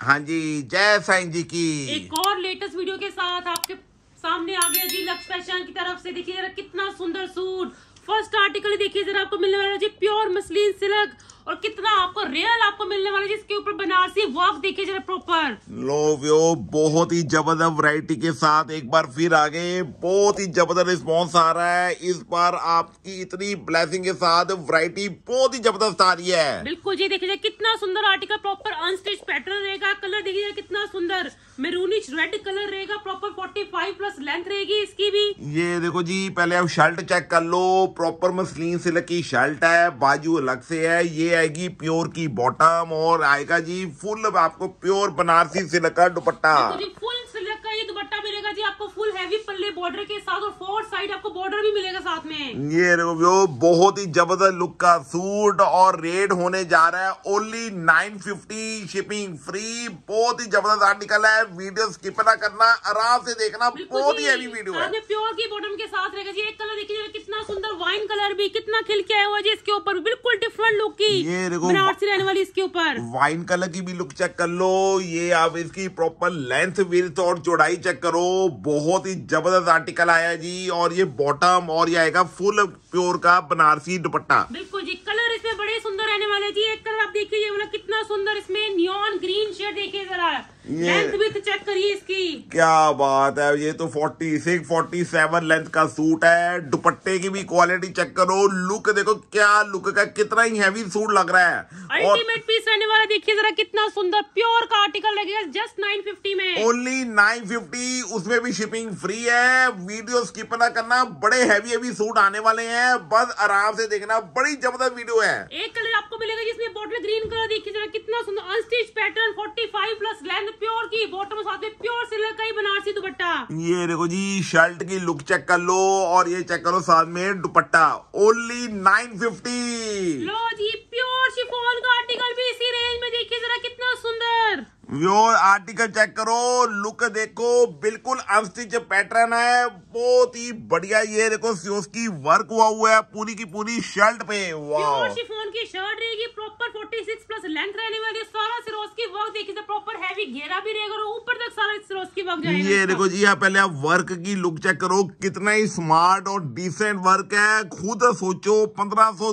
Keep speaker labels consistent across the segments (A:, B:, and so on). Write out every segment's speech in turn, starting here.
A: हाँ जी जय साई जी की
B: एक और लेटेस्ट वीडियो के साथ आपके सामने आ गया जी लक्ष्य फैशन की तरफ से देखिए जरा कितना सुंदर सूट फर्स्ट आर्टिकल देखिए जरा आपको मिलने वाला जी प्योर मसलिन सिल्क और कितना आपको रियल आपको मिलने वाला है जिसके ऊपर बनारसी वर्क देखिए जरा प्रॉपर
A: लो व्यो बहुत ही जबरदस्त वैरायटी के साथ एक बार फिर आगे बहुत ही जबरदस्त रिस्पॉन्स आ रहा है इस बार आपकी इतनी ब्लेसिंग के साथ वैरायटी बहुत ही जबरदस्त आ रही है
B: बिल्कुल जी देखिए कितना सुंदर आर्टिकल प्रॉपर अनस्टिच पैटर्न रहेगा कलर देखिए कितना सुंदर मेरूनिश रेड कलर रहेगा प्रॉपर फोर्टी प्लस लेंथ रहेगी इसकी भी
A: ये देखो जी पहले आप शर्ट चेक कर लो प्रॉपर मसलिन सिल्क की शर्ट है बाजू अलग से है ये आएगी प्योर की बॉटम और आएगा जी फुल आपको प्योर बनारसी सिल्क का दुपट्टा तो
B: फुल सिल्क ये दुपट्टा मिलेगा जी आपको फुल हैवी पल्ले बॉर्डर के साथ और फोर साइड आपको बॉर्डर भी मिलेगा साथ में
A: ये वो बहुत ही जबरदस्त लुक का सूट और रेड होने जा रहा है only nine fifty shipping free बहुत ही जबरदस्त आर्ट निकला है वीडियो स्किप ना करना आराम से देखना बहुत ही हैवी वीडियो है
B: प्योर की बॉटम के साथ रहेगा जी एक कलर देखिए कितना सुंदर वाइन कलर भी कितना खिल के आया हुआ जी इसके ऊपर बिल्कुल डिफरेंट लुक की ये देखो रहने वाली इसके ऊपर
A: वाइन कलर की भी लुक चेक कर लो ये आप इसकी प्रॉपर लेंथ विर्थ और चौड़ा प्राइस चेक करो बहुत ही जबरदस्त आर्टिकल आया जी और ये बॉटम और ये आएगा फुल प्योर का बनारसी दुपट्टा
B: बिल्कुल जी कलर इसमें बड़े सुंदर रहने वाले जी एक कलर आप देखिए ये मतलब कितना सुंदर इसमें न्योन ग्रीन शेड देखिए जरा ये लेंथ चेक करिए इसकी
A: क्या बात है ये तो forty six forty seven length का सूट है दुपट्टे की भी क्वालिटी चेक करो लुक देखो क्या लुक का कितना ही हैवी सूट लग रहा है
B: अल्टीमेट पीस रहने वाला देखिए जरा कितना सुंदर प्योर का आर्टिकल लगेगा जस्ट 950 में ओनली नाइन
A: फिफ्टी उसमें भी शिपिंग फ्री है वीडियो स्किप ना करना बड़े हैवी हैवी सूट आने वाले हैं बस आराम से देखना बड़ी जबरदस्त वीडियो है
B: एक कलर आपको मिलेगा जिसमें बॉटल ग्रीन कलर देखिए जरा कितना सुंदर unstitch pattern 45 plus length pure की बॉटम साथ में प्योर सिलर का ही बनारसी दुपट्टा
A: ये देखो जी शर्ट की लुक चेक कर लो और ये चेक करो साथ में दुपट्टा ओनली नाइन
B: लो जी प्योर शिफोन का आर्टिकल भी इसी रेंज में देखिए जरा कितना सुंदर
A: यो आर्टिकल चेक करो लुक देखो बिल्कुल अनस्टिच पैटर्न है बहुत ही बढ़िया ये देखो सियोस की वर्क हुआ हुआ है पूरी की पूरी शर्ट पे
B: शिफॉन की शर्ट रहेगी प्रॉपर 46 प्लस लेंथ रहने वाली है सारा सिरोस की वर्क देखिए प्रॉपर हैवी घेरा भी रहेगा और ऊपर तक सारा सिरोस की वर्क जाएगा ये देखो जी यहाँ
A: पहले आप वर्क की लुक चेक करो कितना ही स्मार्ट और डिसेंट वर्क है खुद सोचो पंद्रह सौ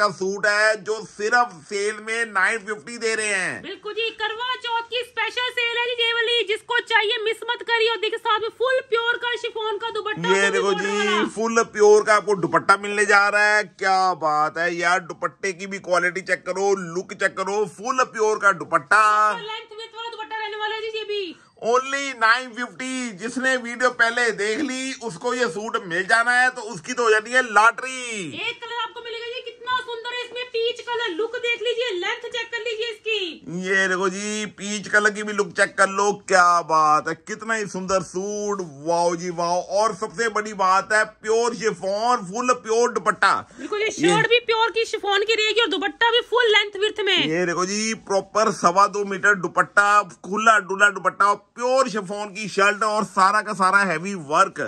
A: का सूट है जो सिर्फ सेल में नाइन दे रहे हैं
B: बिल्कुल जी करवा चौथ की स्पेशल सेल है ये वाली जिसको चाहिए मिस मत करिए और देखिए साथ में फुल प्योर का शिफोन का दुपट्टा ये तो देखो
A: जी फुल प्योर का आपको दुपट्टा मिलने जा रहा है क्या बात है यार दुपट्टे की भी क्वालिटी चेक करो लुक चेक करो फुल प्योर का दुपट्टा
B: लेंथ विथ वाला दुपट्टा रहने वाला है जी ये भी ओनली नाइन
A: फिफ्टी जिसने वीडियो पहले देख ली उसको ये सूट मिल जाना है तो उसकी तो हो जाती है लॉटरी
B: एक कलर आपको मिलेगा ये कितना सुंदर है इसमें पीच कलर लुक देख लीजिए लेंथ चेक कर लीजिए इसकी
A: ये देखो जी पीच कलर की भी लुक चेक कर लो क्या बात है कितना ही सुंदर सूट वाओ जी वाओ और सबसे बड़ी बात है प्योर शिफोन फुल प्योर दुपट्टा
B: बिल्कुल ये शर्ट भी प्योर की शिफोन की रहेगी और दुपट्टा भी फुल लेंथ विर्थ में ये
A: देखो जी प्रॉपर सवा दो मीटर दुपट्टा खुला डुला दुपट्टा प्योर शेफोन की शर्ट और सारा का सारा heavy work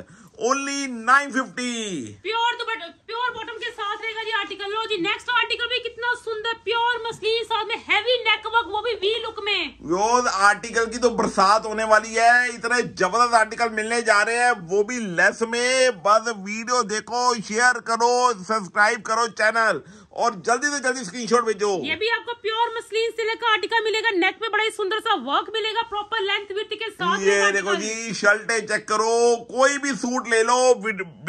A: only nine fifty
B: pure तो प्योर बॉटम के साथ रहेगा जी आर्टिकल लो जी नेक्स्ट आर्टिकल तो भी कितना सुंदर प्योर मसलिन साथ में हैवी नेक वर्क वो भी वी लुक में
A: रोज आर्टिकल की तो बरसात होने वाली है इतने जबरदस्त आर्टिकल मिलने जा रहे हैं वो भी लेस में बस वीडियो देखो शेयर करो सब्सक्राइब करो चैनल और जल्दी से जल्दी स्क्रीनशॉट भेजो ये
B: भी आपको प्योर मसलिन सिले का आर्टिकल मिलेगा नेक पे बड़ा ही सुंदर सा वर्क मिलेगा प्रॉपर लेंथ विथ के साथ ये देखो जी
A: शर्टे चेक करो कोई भी सूट ले लो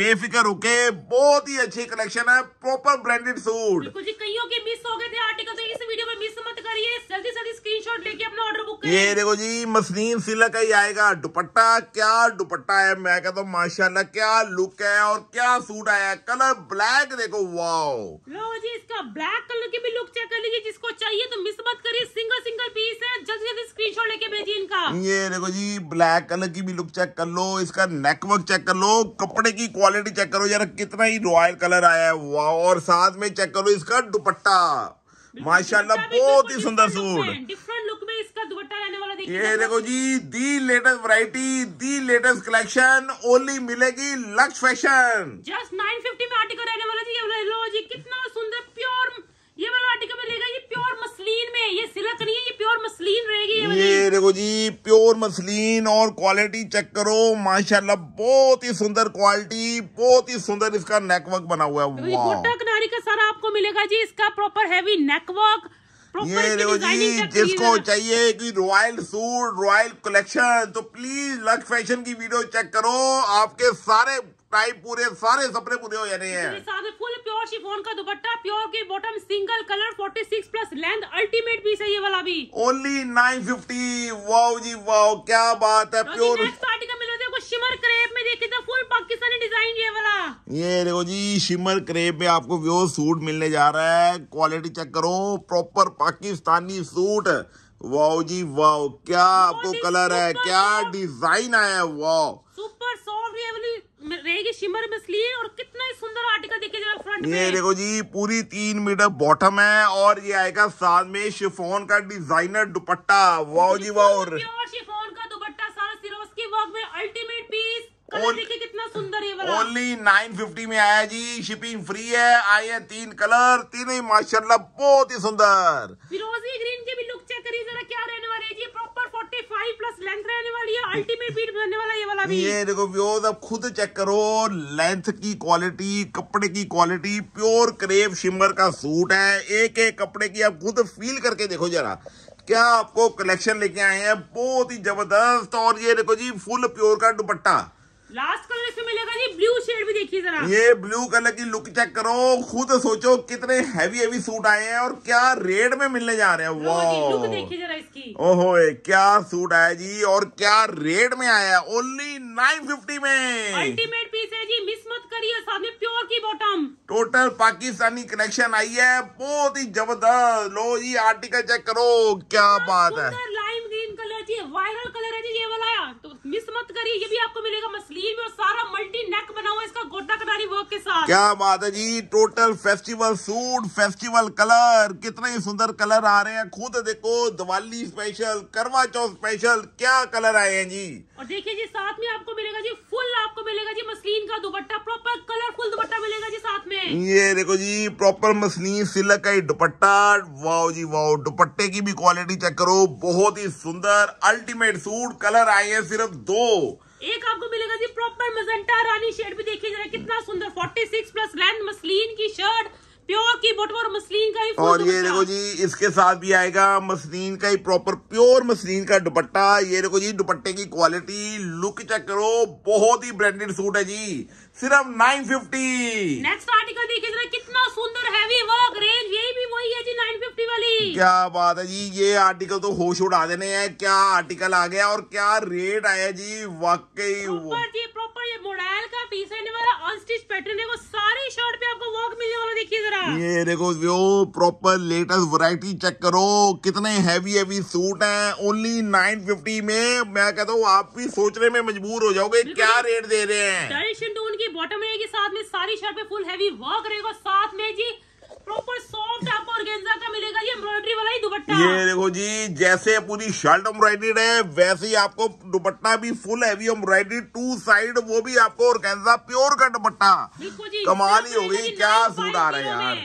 A: बेफिक्र होके बहुत ही अच्छी कलेक्शन है प्रॉपर ब्रांडेड सूट
B: जी कईयों के मिस हो गए थे आर्टिकल तो इस वीडियो में मिस मत करिए जल्दी जल्दी स्क्रीनशॉट लेके अपना ऑर्डर बुक
A: ये देखो जी मसलिन सिला का ही आएगा दुपट्टा क्या दुपट्टा है मैं कहता हूँ माशाल्लाह क्या लुक है और क्या सूट आया कलर ब्लैक देखो वाओ
B: लो जी इसका ब्लैक कलर की भी लुक चेक कर लीजिए जिसको चाहिए तो मिस मत करिए सिंगल सिंगल पीस है जल्दी जल्दी स्क्रीनशॉट लेके भेजिए इनका ये
A: देखो जी ब्लैक कलर की भी लुक चेक कर लो इसका नेकवर्क चेक कर लो कपड़े की क्वालिटी चेक करो यार कितना ही रॉयल कलर आया है वाह और साथ में चेक करो इसका दुपट्टा माशाल्लाह बहुत ही सुंदर सूट
B: ये देखो
A: जी the latest variety the latest collection only मिलेगी Lux Fashion
B: just nine fifty में आर्टिकल रहने वाला जी ये वाला लो जी कितना सुंदर प्योर ये वाला आर्टिकल मिलेगा ये प्योर मसलिन में ये सिलक तो नहीं है ये प्योर मसलिन रहेगी ये, ये देखो
A: जी प्योर मसलिन और क्वालिटी चेक करो माशाल्लाह बहुत ही सुंदर क्वालिटी बहुत ही सुंदर इसका नेकवर्क बना हुआ है तो गोटा
B: किनारी का सारा आपको मिलेगा जी इसका प्रॉपर हैवी नेकवर्क
A: ये देखो जी जिसको चाहिए कि रॉयल सूट रॉयल कलेक्शन तो प्लीज लक्स फैशन की वीडियो चेक करो आपके सारे टाइप पूरे सारे सपने पूरे हो जाने हैं
B: साथ फुल प्योर का दुपट्टा प्योर के bottom single colour 46 plus length ultimate piece है ये वाला भी
A: ओनली 950 वाओ जी वाओ क्या बात है प्योर तो
B: पाकिस्तानी डिजाइन ये वाला
A: ये देखो जी शिमर क्रेप में आपको वो सूट मिलने जा रहा है क्वालिटी चेक करो प्रॉपर पाकिस्तानी सूट वाओ जी वाओ क्या आपको कलर है क्या डिजाइन आया है वाओ
B: सुपर सॉफ्ट रहेगी शिमर में स्लीव और कितना ही सुंदर आर्टिकल देखिए जरा फ्रंट ये देखो
A: जी पूरी तीन मीटर बॉटम है और ये आएगा साथ में शिफोन का डिजाइनर दुपट्टा वाओ जी वाओ और
B: शिफोन का दुपट्टा सारा सिरोस्की वर्क में अल्टीमेट पीस कलर देखिए कितना सुंदर ये वाला
A: ओनली में आया जी शिपिंग फ्री है आए हैं तीन कलर तीन ही माशाला बहुत ही सुंदर
B: फिरोजी ग्रीन भी लुक चेक करिए जरा क्या रहने जी प्रॉपर प्लस लेंथ रहने वाली है अल्टीमेट बनने वाला ये वाला भी ये देखो
A: व्यूअर्स अब खुद चेक करो लेंथ की क्वालिटी कपड़े की क्वालिटी प्योर क्रेप शिमर का सूट है एक एक कपड़े की आप खुद फील करके देखो जरा क्या आपको कलेक्शन लेके आए हैं बहुत ही जबरदस्त और ये देखो जी फुल प्योर का दुपट्टा
B: लास्ट कलर इसमें मिलेगा जी ब्लू शेड भी देखिए जरा ये
A: ब्लू कलर की लुक चेक करो खुद सोचो कितने हैवी हैवी सूट आए हैं और क्या रेट में मिलने जा रहे हैं वाह लुक देखिए जरा इसकी ओहो क्या सूट आया जी और क्या रेट में आया
B: ओनली नाइन फिफ्टी में अल्टीमेट पीस है जी मिस मत करिए साथ में प्योर की बॉटम
A: टोटल पाकिस्तानी कनेक्शन आई है बहुत ही जबरदस्त लो जी आर्टिकल चेक करो क्या बात है
B: लाइम ग्रीन कलर जी वायरल कलर है जी ये वाला तो मिस मत करिए ये भी आपको मिलेगा मसला स्लीव और सारा मल्टी नेक बना हुआ इसका गोटा कटारी वर्क के साथ क्या
A: बात है जी total festival suit festival colour कितने ही सुंदर कलर आ रहे हैं खुद देखो दिवाली स्पेशल करवा चौथ स्पेशल क्या कलर आए हैं जी
B: और देखिए जी साथ में आपको मिलेगा जी फुल आपको मिलेगा जी मसलिन का दुपट्टा प्रॉपर कलरफुल दुपट्टा मिलेगा जी
A: साथ में ये देखो जी प्रॉपर मसलिन सिलक का दुपट्टा वाओ जी वाओ दुपट्टे की भी क्वालिटी चेक करो बहुत ही सुंदर अल्टीमेट सूट कलर आए हैं सिर्फ दो
B: एक आपको मिलेगा जी प्रॉपर मजेंटा रानी शेड भी देखिए जरा कितना सुंदर 46 प्लस लेंथ मसलिन की शर्ट प्योर की बोटम और मसलिन का ही और ये देखो जी
A: इसके साथ भी आएगा मसलिन का ही प्रॉपर प्योर मसलिन का दुपट्टा ये देखो जी दुपट्टे की क्वालिटी लुक चेक करो बहुत ही ब्रांडेड सूट है जी सिर्फ नाइन फिफ्टी नेक्स्ट
B: आर्टिकल देखिए जरा कितना सुंदर हैवी वर्क रेंज ये भी वही है जी नाइन फिफ्टी वाली क्या
A: बात है जी ये आर्टिकल तो होश उड़ा देने हैं क्या आर्टिकल आ गया और क्या रेट आया जी वाकई प्रॉपर
B: प्रॉपर ये मोडाइल का पीस है वाला अनस्टिच पैटर्न है वो सारी शर्ट पे आपको वर्क
A: मिलने वाला देखिए जरा ये देखो व्यो प्रॉपर लेटेस्ट वैरायटी चेक करो कितने हैवी हैवी सूट है ओनली 950 में मैं कहता हूँ आप भी सोचने में मजबूर हो जाओगे क्या रेट दे रहे हैं
B: की बॉटम रहेगी साथ में सारी शर्ट पे फुल हैवी वर्क रहेगा साथ में जी प्रॉपर सॉफ्ट आपको ऑर्गेन्जा का मिलेगा ये एम्ब्रॉयडरी वाला ही दुपट्टा
A: ये देखो जी जैसे पूरी शर्ट एम्ब्रॉयडरीड है वैसे ही आपको दुपट्टा भी full heavy embroidery two side वो भी आपको ऑर्गेन्जा प्योर का दुपट्टा
B: कमाल ही हो गई क्या सूट आ रहा है यार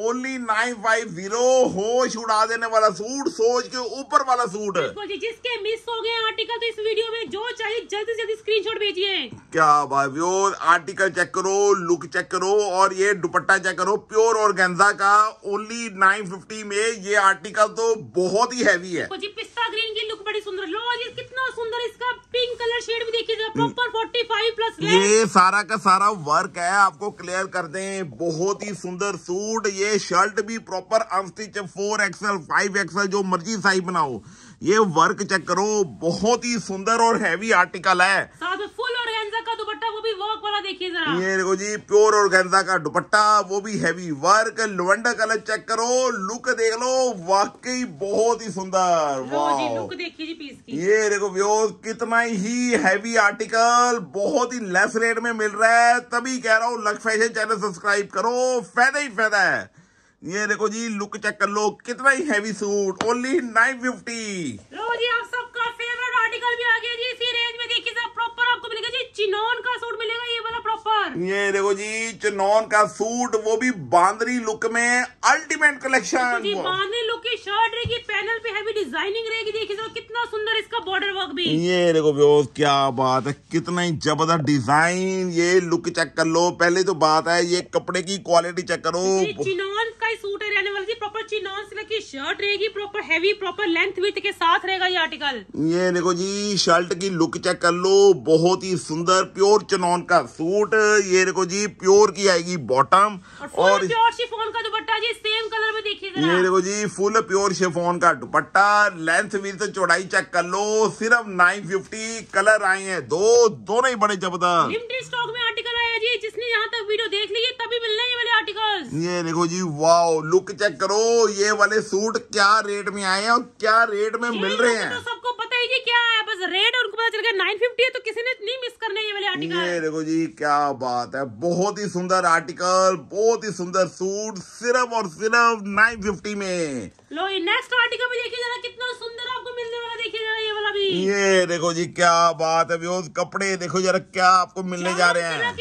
A: ओनली नाइन फाइव जीरो होश उड़ा देने वाला सूट सोच के ऊपर वाला सूट
B: जी जिसके मिस हो गए आर्टिकल तो इस वीडियो में जो चाहिए जल्दी से जल्दी स्क्रीनशॉट भेजिए
A: क्या भाई प्योर आर्टिकल चेक करो लुक चेक करो और ये दुपट्टा चेक करो प्योर और गेंजा का ओनली नाइन फिफ्टी में ये आर्टिकल तो बहुत ही हैवी है
B: जी पिस्ता ग्रीन की लुक बड़ी सुंदर लो ये कितना सुंदर इसका पिंक कलर शेड भी देखिए प्रॉपर 45 प्लस ये
A: सारा का सारा वर्क है आपको क्लियर कर दे बहुत ही सुंदर सूट ये ये शर्ट भी proper unstitch four XL five XL जो मर्जी साइज बनाओ ये वर्क चेक करो बहुत ही सुंदर और हैवी आर्टिकल है
B: ये देखो
A: जी प्योर और ऑर्गेन्जा का दुपट्टा वो भी heavy work lavender colour check करो लुक देख लो वाकई बहुत ही सुंदर वाह लुक
B: देखिए जी पीस की
A: ये देखो व्यूज कितना ही हैवी आर्टिकल बहुत ही लेस रेट में मिल रहा है तभी कह रहा हूँ लक फैशन चैनल सब्सक्राइब करो फायदा ही फायदा है ये देखो जी लुक चेक कर लो कितना ही heavy suit only nine fifty
B: जी आप सबका फेवरेट आर्टिकल भी आ गया जी इसी रेंज में देखिए सब आपको मिलेगा जी चिनौन का सूट मिलेगा ये वाला प्रॉपर
A: ये देखो जी चिनौन का सूट वो भी बांदरी लुक में अल्टीमेट कलेक्शन जी
B: बांदरी लुक की शर्ट रहेगी पैनल पे हैवी डिजाइनिंग रहेगी देखिए तो कितना सुंदर इसका बॉर्डर वर्क भी ये
A: देखो व्योस क्या बात है कितना ही जबरदस्त डिजाइन ये लुक चेक कर लो पहले तो बात है ये कपड़े की क्वालिटी चेक करो
B: चिनौन का ही सूट है रहने वाला जी प्रॉपर चिनौन से लेकर शर्ट रहेगी proper heavy proper length with के साथ रहेगा ये आर्टिकल
A: ये देखो जी शर्ट की लुक चेक कर लो बहुत बहुत ही सुंदर प्योर चनौन का सूट ये देखो जी प्योर की आएगी बॉटम और, और प्योर
B: शिफोन का दुपट्टा जी सेम कलर में देखिए ये देखो
A: जी फुल प्योर शिफोन का दुपट्टा लेंथ भी तो चौड़ाई चेक कर लो सिर्फ नाइन फिफ्टी कलर आए हैं दो दोनों ही बड़े जबरदस्त
B: स्टॉक में आर्टिकल आया जी जिसने यहाँ तक वीडियो देख ली है तभी मिलना ये वाले आर्टिकल्स
A: ये देखो जी वाओ लुक चेक करो ये वाले सूट क्या रेट में आए हैं और क्या रेट में मिल रहे हैं तो
B: सबको पता ही क्या है बस रेट और उनको पता 950 है तो किसी ने नहीं मिस करने ये वाले आर्टिकल ये
A: देखो जी क्या बात है बहुत ही सुंदर आर्टिकल बहुत ही सुंदर सूट सिर्फ और सिर्फ नाइन फिफ्टी में
B: लो ये नेक्स्ट आर्टिकल भी देखिए जरा कितना सुंदर आपको मिलने वाला देखिए जरा ये वाला भी ये
A: देखो जी क्या बात है कपड़े देखो जरा क्या आपको मिलने जा रहे हैं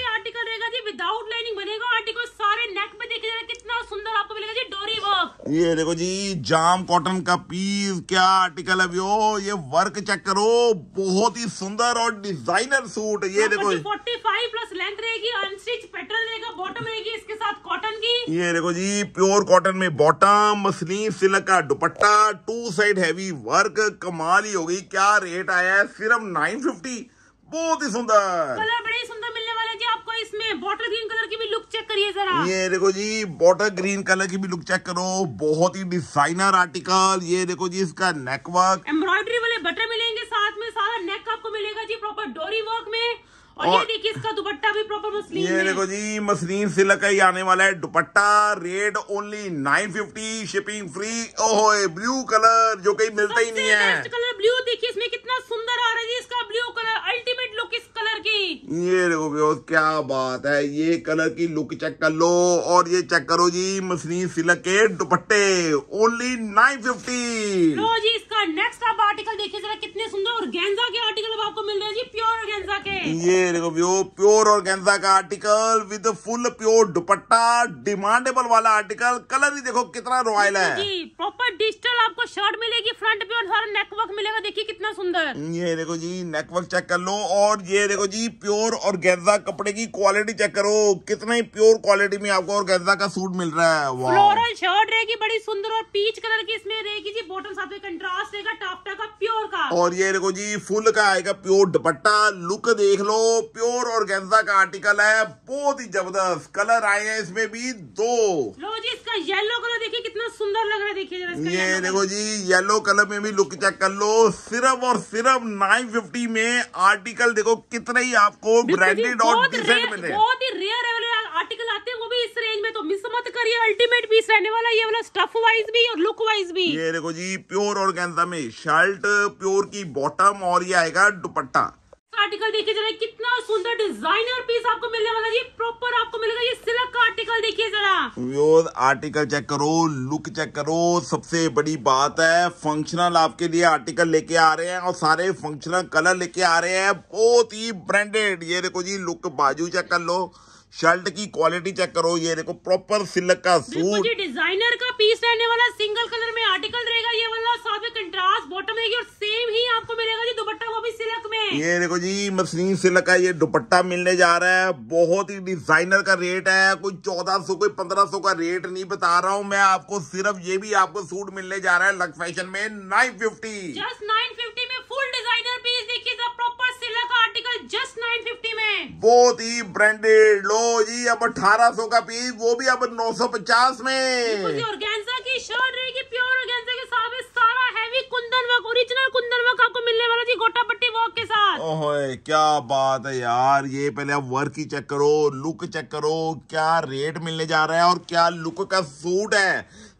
B: देखो सारे नेक पे देखे जरा कितना सुंदर आपको मिलेगा जी डोरी वर्क
A: ये देखो जी जाम कॉटन का पीस क्या आर्टिकल है यो ये वर्क चेक करो बहुत ही सुंदर और डिजाइनर सूट ये हाँ, देखो
B: फोर्टी फाइव प्लस लेंथ रहेगी अनस्टिच पेटर्न रहेगा बॉटम रहेगी इसके साथ कॉटन की
A: ये देखो जी प्योर कॉटन में बॉटम मसली सिल्क का दुपट्टा टू साइड हैवी वर्क कमाल ही होगी क्या रेट आया है सिर्फ नाइन फिफ्टी बहुत ही सुंदर कलर
B: बड़े सुंदर इसमें बॉटल ग्रीन कलर की भी लुक चेक करिए जरा ये
A: देखो जी बॉटल ग्रीन कलर की भी लुक चेक करो बहुत ही डिजाइनर आर्टिकल ये देखो
B: जी इसका नेकवर्क एम्ब्रॉयडरी वाले बटन मिलेंगे साथ में सारा नेक आपको मिलेगा जी प्रॉपर डोरी वर्क में और, ये देखिए इसका दुपट्टा भी प्रॉपर मसलिन ये देखो
A: जी मसलिन सिल्क ही आने वाला है दुपट्टा रेट ओनली 950 शिपिंग फ्री ओहो ब्लू कलर जो कहीं मिलता ही नहीं है
B: कलर ब्लू देखिए इसमें कितना सुंदर आ रहा है इसका ब्लू कलर अल्टीमेट लुक इस
A: कलर की ये देखो क्या बात है ये कलर की लुक चेक कर लो और ये चेक करो जी मसलिन सिल्क के दुपट्टे ओनली नाइन फिफ्टी
B: जी इसका नेक्स्ट आप आर्टिकल देखिए जरा कितने सुंदर और गेंजा के आर्टिकल आपको मिल रहे हैं जी प्योर गेंजा के ये
A: देखो व्यो प्योर और गेंदा का आर्टिकल विद फुल प्योर दुपट्टा डिमांडेबल वाला आर्टिकल कलर भी देखो कितना रॉयल है
B: प्रॉपर डिजिटल आपको शर्ट मिलेगी फ्रंट पे और सारा नेकवर्क मिलेगा देखिए कितना सुंदर
A: ये देखो जी नेकवर्क चेक कर लो और ये देखो जी प्योर और गेंदा कपड़े की क्वालिटी चेक करो कितना ही प्योर क्वालिटी में आपको और गेंदा का सूट मिल रहा है फ्लोरल
B: शर्ट रहेगी बड़ी सुंदर और पीच कलर की इसमें रहेगी जी बॉटम साथ में कंट्रास्ट रहेगा टाफ्टा का प्योर का और
A: ये देखो जी फुल का आएगा प्योर दुपट्टा लुक देख लो प्योर और गेंजा का आर्टिकल है बहुत ही जबरदस्त कलर आए हैं इसमें भी दो
B: लो जी इसका येलो कलर देखिए कितना सुंदर लग रहा है देखिए ये देखो जी
A: येलो कलर में भी लुक चेक कर लो सिर्फ और सिर्फ नाइन फिफ्टी में आर्टिकल देखो कितने ही आपको ब्रांडेड और मिले बहुत
B: ही रेयर आर्टिकल आते हैं वो भी इस रेंज में तो मिस मत करिए अल्टीमेट पीस रहने वाला ये वाला स्टफ वाइज भी और लुक वाइज भी ये देखो
A: जी प्योर और में शर्ट प्योर की बॉटम और ये आएगा दुपट्टा
B: आर्टिकल देखिए जरा कितना सुंदर डिजाइनर पीस आपको मिलने वाला ये प्रॉपर आपको मिलेगा ये सिल्क का आर्टिकल देखिए
A: जरा आर्टिकल चेक करो लुक चेक करो सबसे बड़ी बात है फंक्शनल आपके लिए आर्टिकल लेके आ रहे हैं और सारे फंक्शनल कलर लेके आ रहे हैं बहुत ही ब्रांडेड ये देखो जी लुक बाजू चेक कर लो शर्ट की क्वालिटी चेक करो ये देखो प्रॉपर सिल्क का सूट
B: डिजाइनर का पीस रहने वाला सिंगल कलर में आर्टिकल रहेगा ये वाला साथ में कंट्रास्ट बॉटम रहेगी और सेम ही आपको मिलेगा जी दुपट्टा वो भी सिल्क में ये देखो जी
A: मसलिन सिल्क का ये दुपट्टा मिलने जा रहा है बहुत ही डिजाइनर का रेट है कोई चौदह सौ कोई पंद्रह सौ का रेट नहीं बता रहा हूँ मैं आपको सिर्फ ये भी आपको सूट मिलने जा रहा है लक्स फैशन में nine fifty
B: just nine fifty में फुल डिजाइनर पीस देखिए प्रॉपर का आर्टिकल जस्ट नाइन फिफ्टी में
A: बहुत ही ब्रांडेड लो जी अब अठारह सौ का पीस वो भी अब नौ सौ पचास में
B: ऑर्गेन्जा की शर्ट रहेगी प्योर ऑर्गेन्जा के साथ सारा heavy kundan work original kundan work आपको मिलने वाला जी गोटा पट्टी वर्क के साथ ओए
A: क्या बात है यार ये पहले आप वर्क ही चेक करो लुक चेक करो क्या रेट मिलने जा रहा है और क्या लुक का सूट है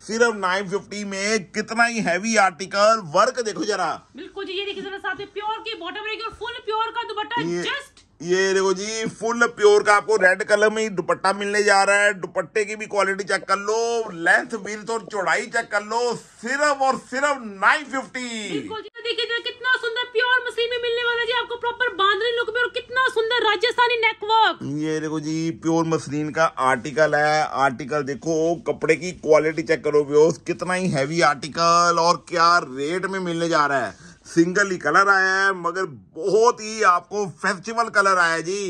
A: सिर्फ 950 में कितना ही हैवी आर्टिकल वर्क देखो जरा
B: बिल्कुल जी ये देखिए जरा साथ में प्योर की बॉटम रहेगी और फुल प्योर का दुपट्टा जस्ट
A: ये देखो जी फुल प्योर का आपको रेड कलर में ही दुपट्टा मिलने जा रहा है दुपट्टे की भी क्वालिटी चेक कर लो लेंथ विर्थ और चौड़ाई चेक कर लो सिर्फ और
B: सिर्फ 950 देखिए कितना सुंदर प्योर मशीन में मिलने वाला जी आपको प्रॉपर बांधनी लुक में और कितना सुंदर राजस्थानी नेटवर्क
A: ये देखो जी प्योर मसलिन का आर्टिकल है आर्टिकल देखो कपड़े की क्वालिटी चेक करो व्यूज कितना ही हैवी आर्टिकल और क्या रेट में मिलने जा रहा है सिंगल ही कलर आया है मगर बहुत ही आपको फेस्टिवल कलर आया है जी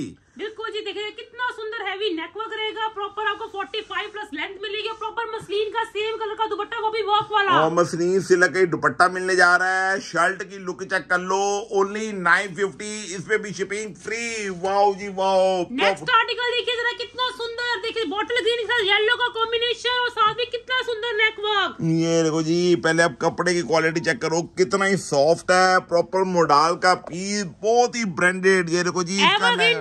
B: ये देखिएगा कितना सुंदर हैवी नेकवर्क रहेगा प्रॉपर आपको 45 प्लस लेंथ मिलेगी प्रॉपर मसलिन का सेम कलर का दुपट्टा वो भी वर्क वाला और मसलिन सिलक
A: का दुपट्टा मिलने जा रहा है शर्ट की लुक चेक कर लो ओनली नाइन फिफ्टी इसमें भी शिपिंग फ्री वाओ जी वाओ नेक्स्ट
B: आर्टिकल देखिए जरा कितना सुंदर देखिए बॉटल ग्रीन के साथ येलो का कॉम्बिनेशन और साथ में कितना सुंदर नेकवर्क
A: ये देखो जी पहले आप कपड़े की क्वालिटी चेक करो कितना ही सॉफ्ट है प्रॉपर मोडाल का पीस बहुत ही ब्रांडेड ये देखो जी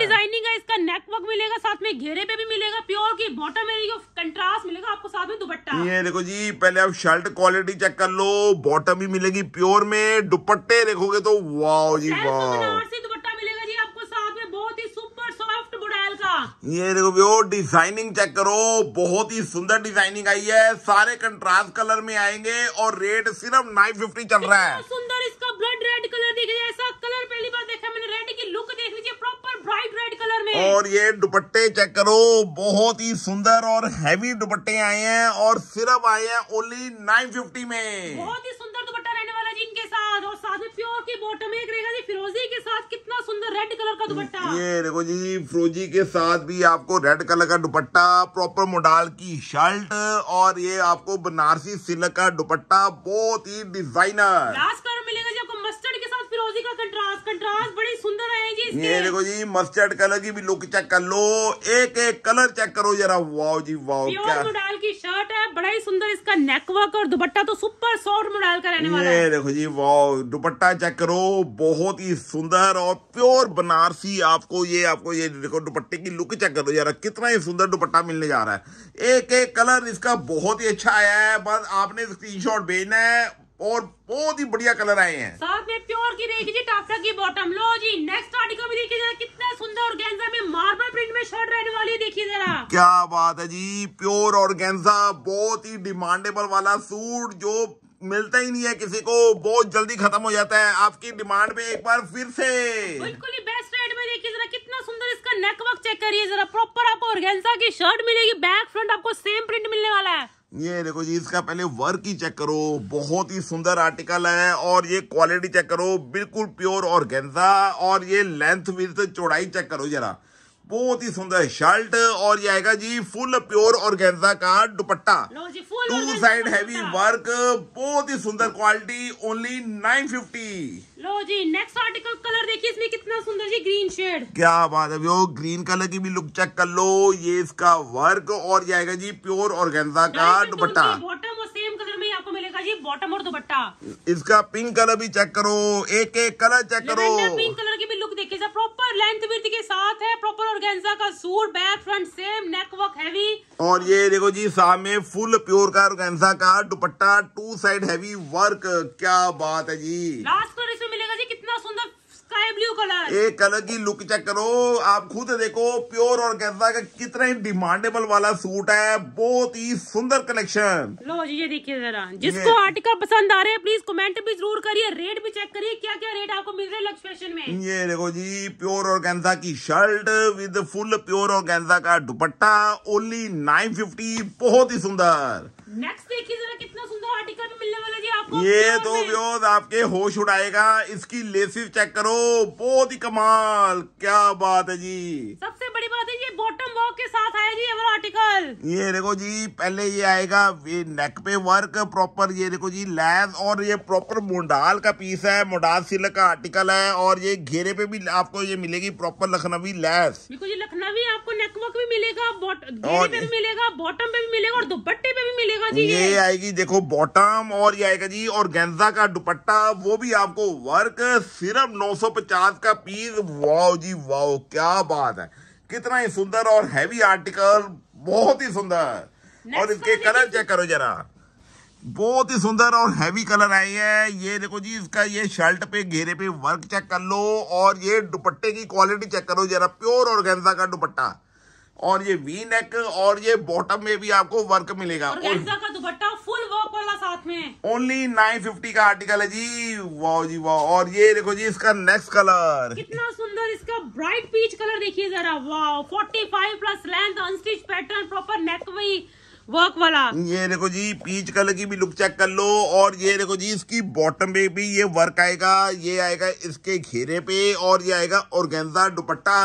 B: डिजाइनिंग है इसका नेकवर्क मिलेगा साथ में घेरे पे भी मिलेगा प्योर की बॉटम एरिया कंट्रास्ट मिलेगा आपको साथ में दुपट्टा ये
A: देखो जी पहले आप शर्ट क्वालिटी चेक कर लो बॉटम ही मिलेगी प्योर में दुपट्टे देखोगे तो वाओ जी वाओ ये देखो भी डिजाइनिंग चेक करो बहुत ही सुंदर डिजाइनिंग आई है सारे कंट्रास्ट कलर में आएंगे और रेट सिर्फ नाइन फिफ्टी चल रहा है
B: सुंदर इसका ब्लड रेड कलर देखिए ऐसा कलर पहली बार देखा मैंने रेड की लुक देख लीजिए प्रॉपर ब्राइट रेड कलर में और
A: ये दुपट्टे चेक करो बहुत ही सुंदर और हैवी दुपट्टे आए हैं और सिर्फ आए हैं
B: ओनली नाइन फिफ्टी में बहुत ही साथ और साथ में प्योर की बॉटम एक रहेगा जी फिरोजी के साथ कितना सुंदर रेड कलर
A: का दुपट्टा ये देखो जी फिरोजी के साथ भी आपको रेड कलर का दुपट्टा प्रॉपर मोडाल की शर्ट और ये आपको बनारसी सिल्क का दुपट्टा बहुत ही डिजाइनर
B: लास्ट कलर मिलेगा जी आपको मस्टर्ड फिरोजी का कंट्रास्ट कंट्रास्ट बड़ी सुंदर है जी इसके। ये देखो जी
A: मस्टर्ड कलर की भी लुक चेक कर लो एक एक कलर चेक करो जरा वाओ जी वाओ क्या
B: मोडाल की शर्ट है बड़ा ही सुंदर इसका नेकवर्क और दुपट्टा तो सुपर सॉफ्ट मोडाल का रहने वाला है
A: देखो जी वाओ दुपट्टा चेक करो बहुत ही सुंदर और प्योर बनारसी आपको ये आपको ये देखो दुपट्टे की लुक चेक करो जरा कितना ही सुंदर दुपट्टा मिलने जा रहा है एक एक कलर इसका बहुत ही अच्छा आया है बस आपने स्क्रीनशॉट भेजना है और बहुत ही बढ़िया कलर आए हैं
B: साथ में प्योर की रहेगी जी टाफ्टा की बॉटम लो जी नेक्स्ट आर्टिकल भी देखिए जरा कितना सुंदर और गेंजा में मार्बल प्रिंट में शर्ट रहने वाली है देखिए जरा
A: क्या बात है जी प्योर और गेंजा बहुत ही डिमांडेबल वाला सूट जो मिलता ही नहीं है किसी को बहुत जल्दी खत्म हो जाता है आपकी डिमांड में एक बार फिर से बिल्कुल
B: ही बेस्ट रेट में देखिए जरा कितना सुंदर इसका नेकवर्क चेक करिए जरा प्रॉपर आपको ऑर्गेन्जा की शर्ट मिलेगी बैक फ्रंट आपको सेम प्रिंट मिलने वाला है
A: ये देखो जी इसका पहले वर्क ही चेक करो बहुत ही सुंदर आर्टिकल है और ये क्वालिटी चेक करो बिल्कुल प्योर और और ये लेंथ विथ चौड़ाई चेक करो जरा बहुत ही सुंदर शर्ट और ये आएगा जी फुल प्योर ऑर्गेन्जा का दुपट्टा
B: टू साइड हैवी
A: वर्क बहुत ही सुंदर
B: क्वालिटी ओनली फिफ्टी लो जी नेक्स्ट आर्टिकल कलर देखिए इसमें कितना सुंदर जी ग्रीन शेड
A: क्या बात है ग्रीन कलर की भी लुक चेक कर लो ये इसका वर्क और ये आएगा जी प्योर और का तो दुपट्टा
B: आपको मिलेगा जी बॉटम और दुपट्टा
A: इसका पिंक कलर भी चेक करो एक एक कलर चेक करो पिंक
B: कलर की भी लुक देखिए सर प्रॉपर लेंथ विर्थ के साथ है प्रॉपर ऑर्गेन्जा का suit back front same neck work heavy
A: और ये देखो जी सामने फुल प्योर का ऑर्गेन्जा का दुपट्टा टू साइड हैवी वर्क क्या बात है जी
B: लास्ट कलर इसमें मिलेगा जी कितना सुंदर कलर एक
A: की लुक चेक करो आप खुद देखो प्योर और कैसा का कितना ही डिमांडेबल वाला सूट है बहुत ही सुंदर कलेक्शन
B: लो जी ये देखिए जरा जिसको आर्टिकल पसंद आ रहे हैं प्लीज कमेंट भी जरूर करिए रेट भी चेक करिए क्या क्या रेट आपको मिल रहे हैं फैशन में
A: ये देखो जी प्योर और कैंसा की shirt with full pure organza का दुपट्टा ओनली नाइन फिफ्टी बहुत ही सुंदर
B: नेक्स्ट देखिए जरा ये
A: तो व्यूज आपके होश उड़ाएगा इसकी लेसिस चेक करो बहुत ही कमाल क्या बात है जी
B: सबसे बड़ी बात है ये बॉटम वॉक के साथ आया जी एवर आर्टिकल
A: ये देखो जी पहले ये आएगा ये नेक पे वर्क प्रॉपर ये देखो जी लैस और ये प्रॉपर मुंडाल का पीस है मुंडाल सिल्क का आर्टिकल है और ये घेरे पे भी आपको ये मिलेगी प्रॉपर लखनवी लैस
B: बिल्कुल जी लखनवी आपको नेक वर्क भी मिलेगा घेरे पे भी मिलेगा बॉटम पे भी मिलेगा और दोपट्टे पे भी मिलेगा जी ये
A: आएगी देखो बॉटम और ये आएगा जी और गेंजा का दुपट्टा वो भी आपको वर्क सिर्फ 950 का पीस वाओ जी वाओ क्या बात है कितना ही सुंदर और हैवी आर्टिकल बहुत ही सुंदर और इसके कलर चेक करो जरा बहुत ही सुंदर और हैवी कलर आई है ये देखो जी इसका ये शर्ट पे घेरे पे वर्क चेक कर लो और ये दुपट्टे की क्वालिटी चेक करो जरा प्योर और गेंजा का दुपट्टा और ये वी नेक और ये बॉटम में भी आपको वर्क मिलेगा और का
B: दुपट्टा फुल वर्क वाला साथ में ओनली नाइन फिफ्टी
A: का आर्टिकल है जी वाह जी वाह और ये देखो जी इसका नेक्स्ट कलर
B: कितना सुंदर इसका ब्राइट पीच कलर देखिए जरा वाह forty five plus length unstitch pattern proper neck वही वर्क वाला ये देखो जी पीच कलर की भी लुक चेक कर लो और ये देखो जी इसकी
A: बॉटम पे भी ये वर्क आएगा ये आएगा इसके घेरे पे और ये आएगा और दुपट्टा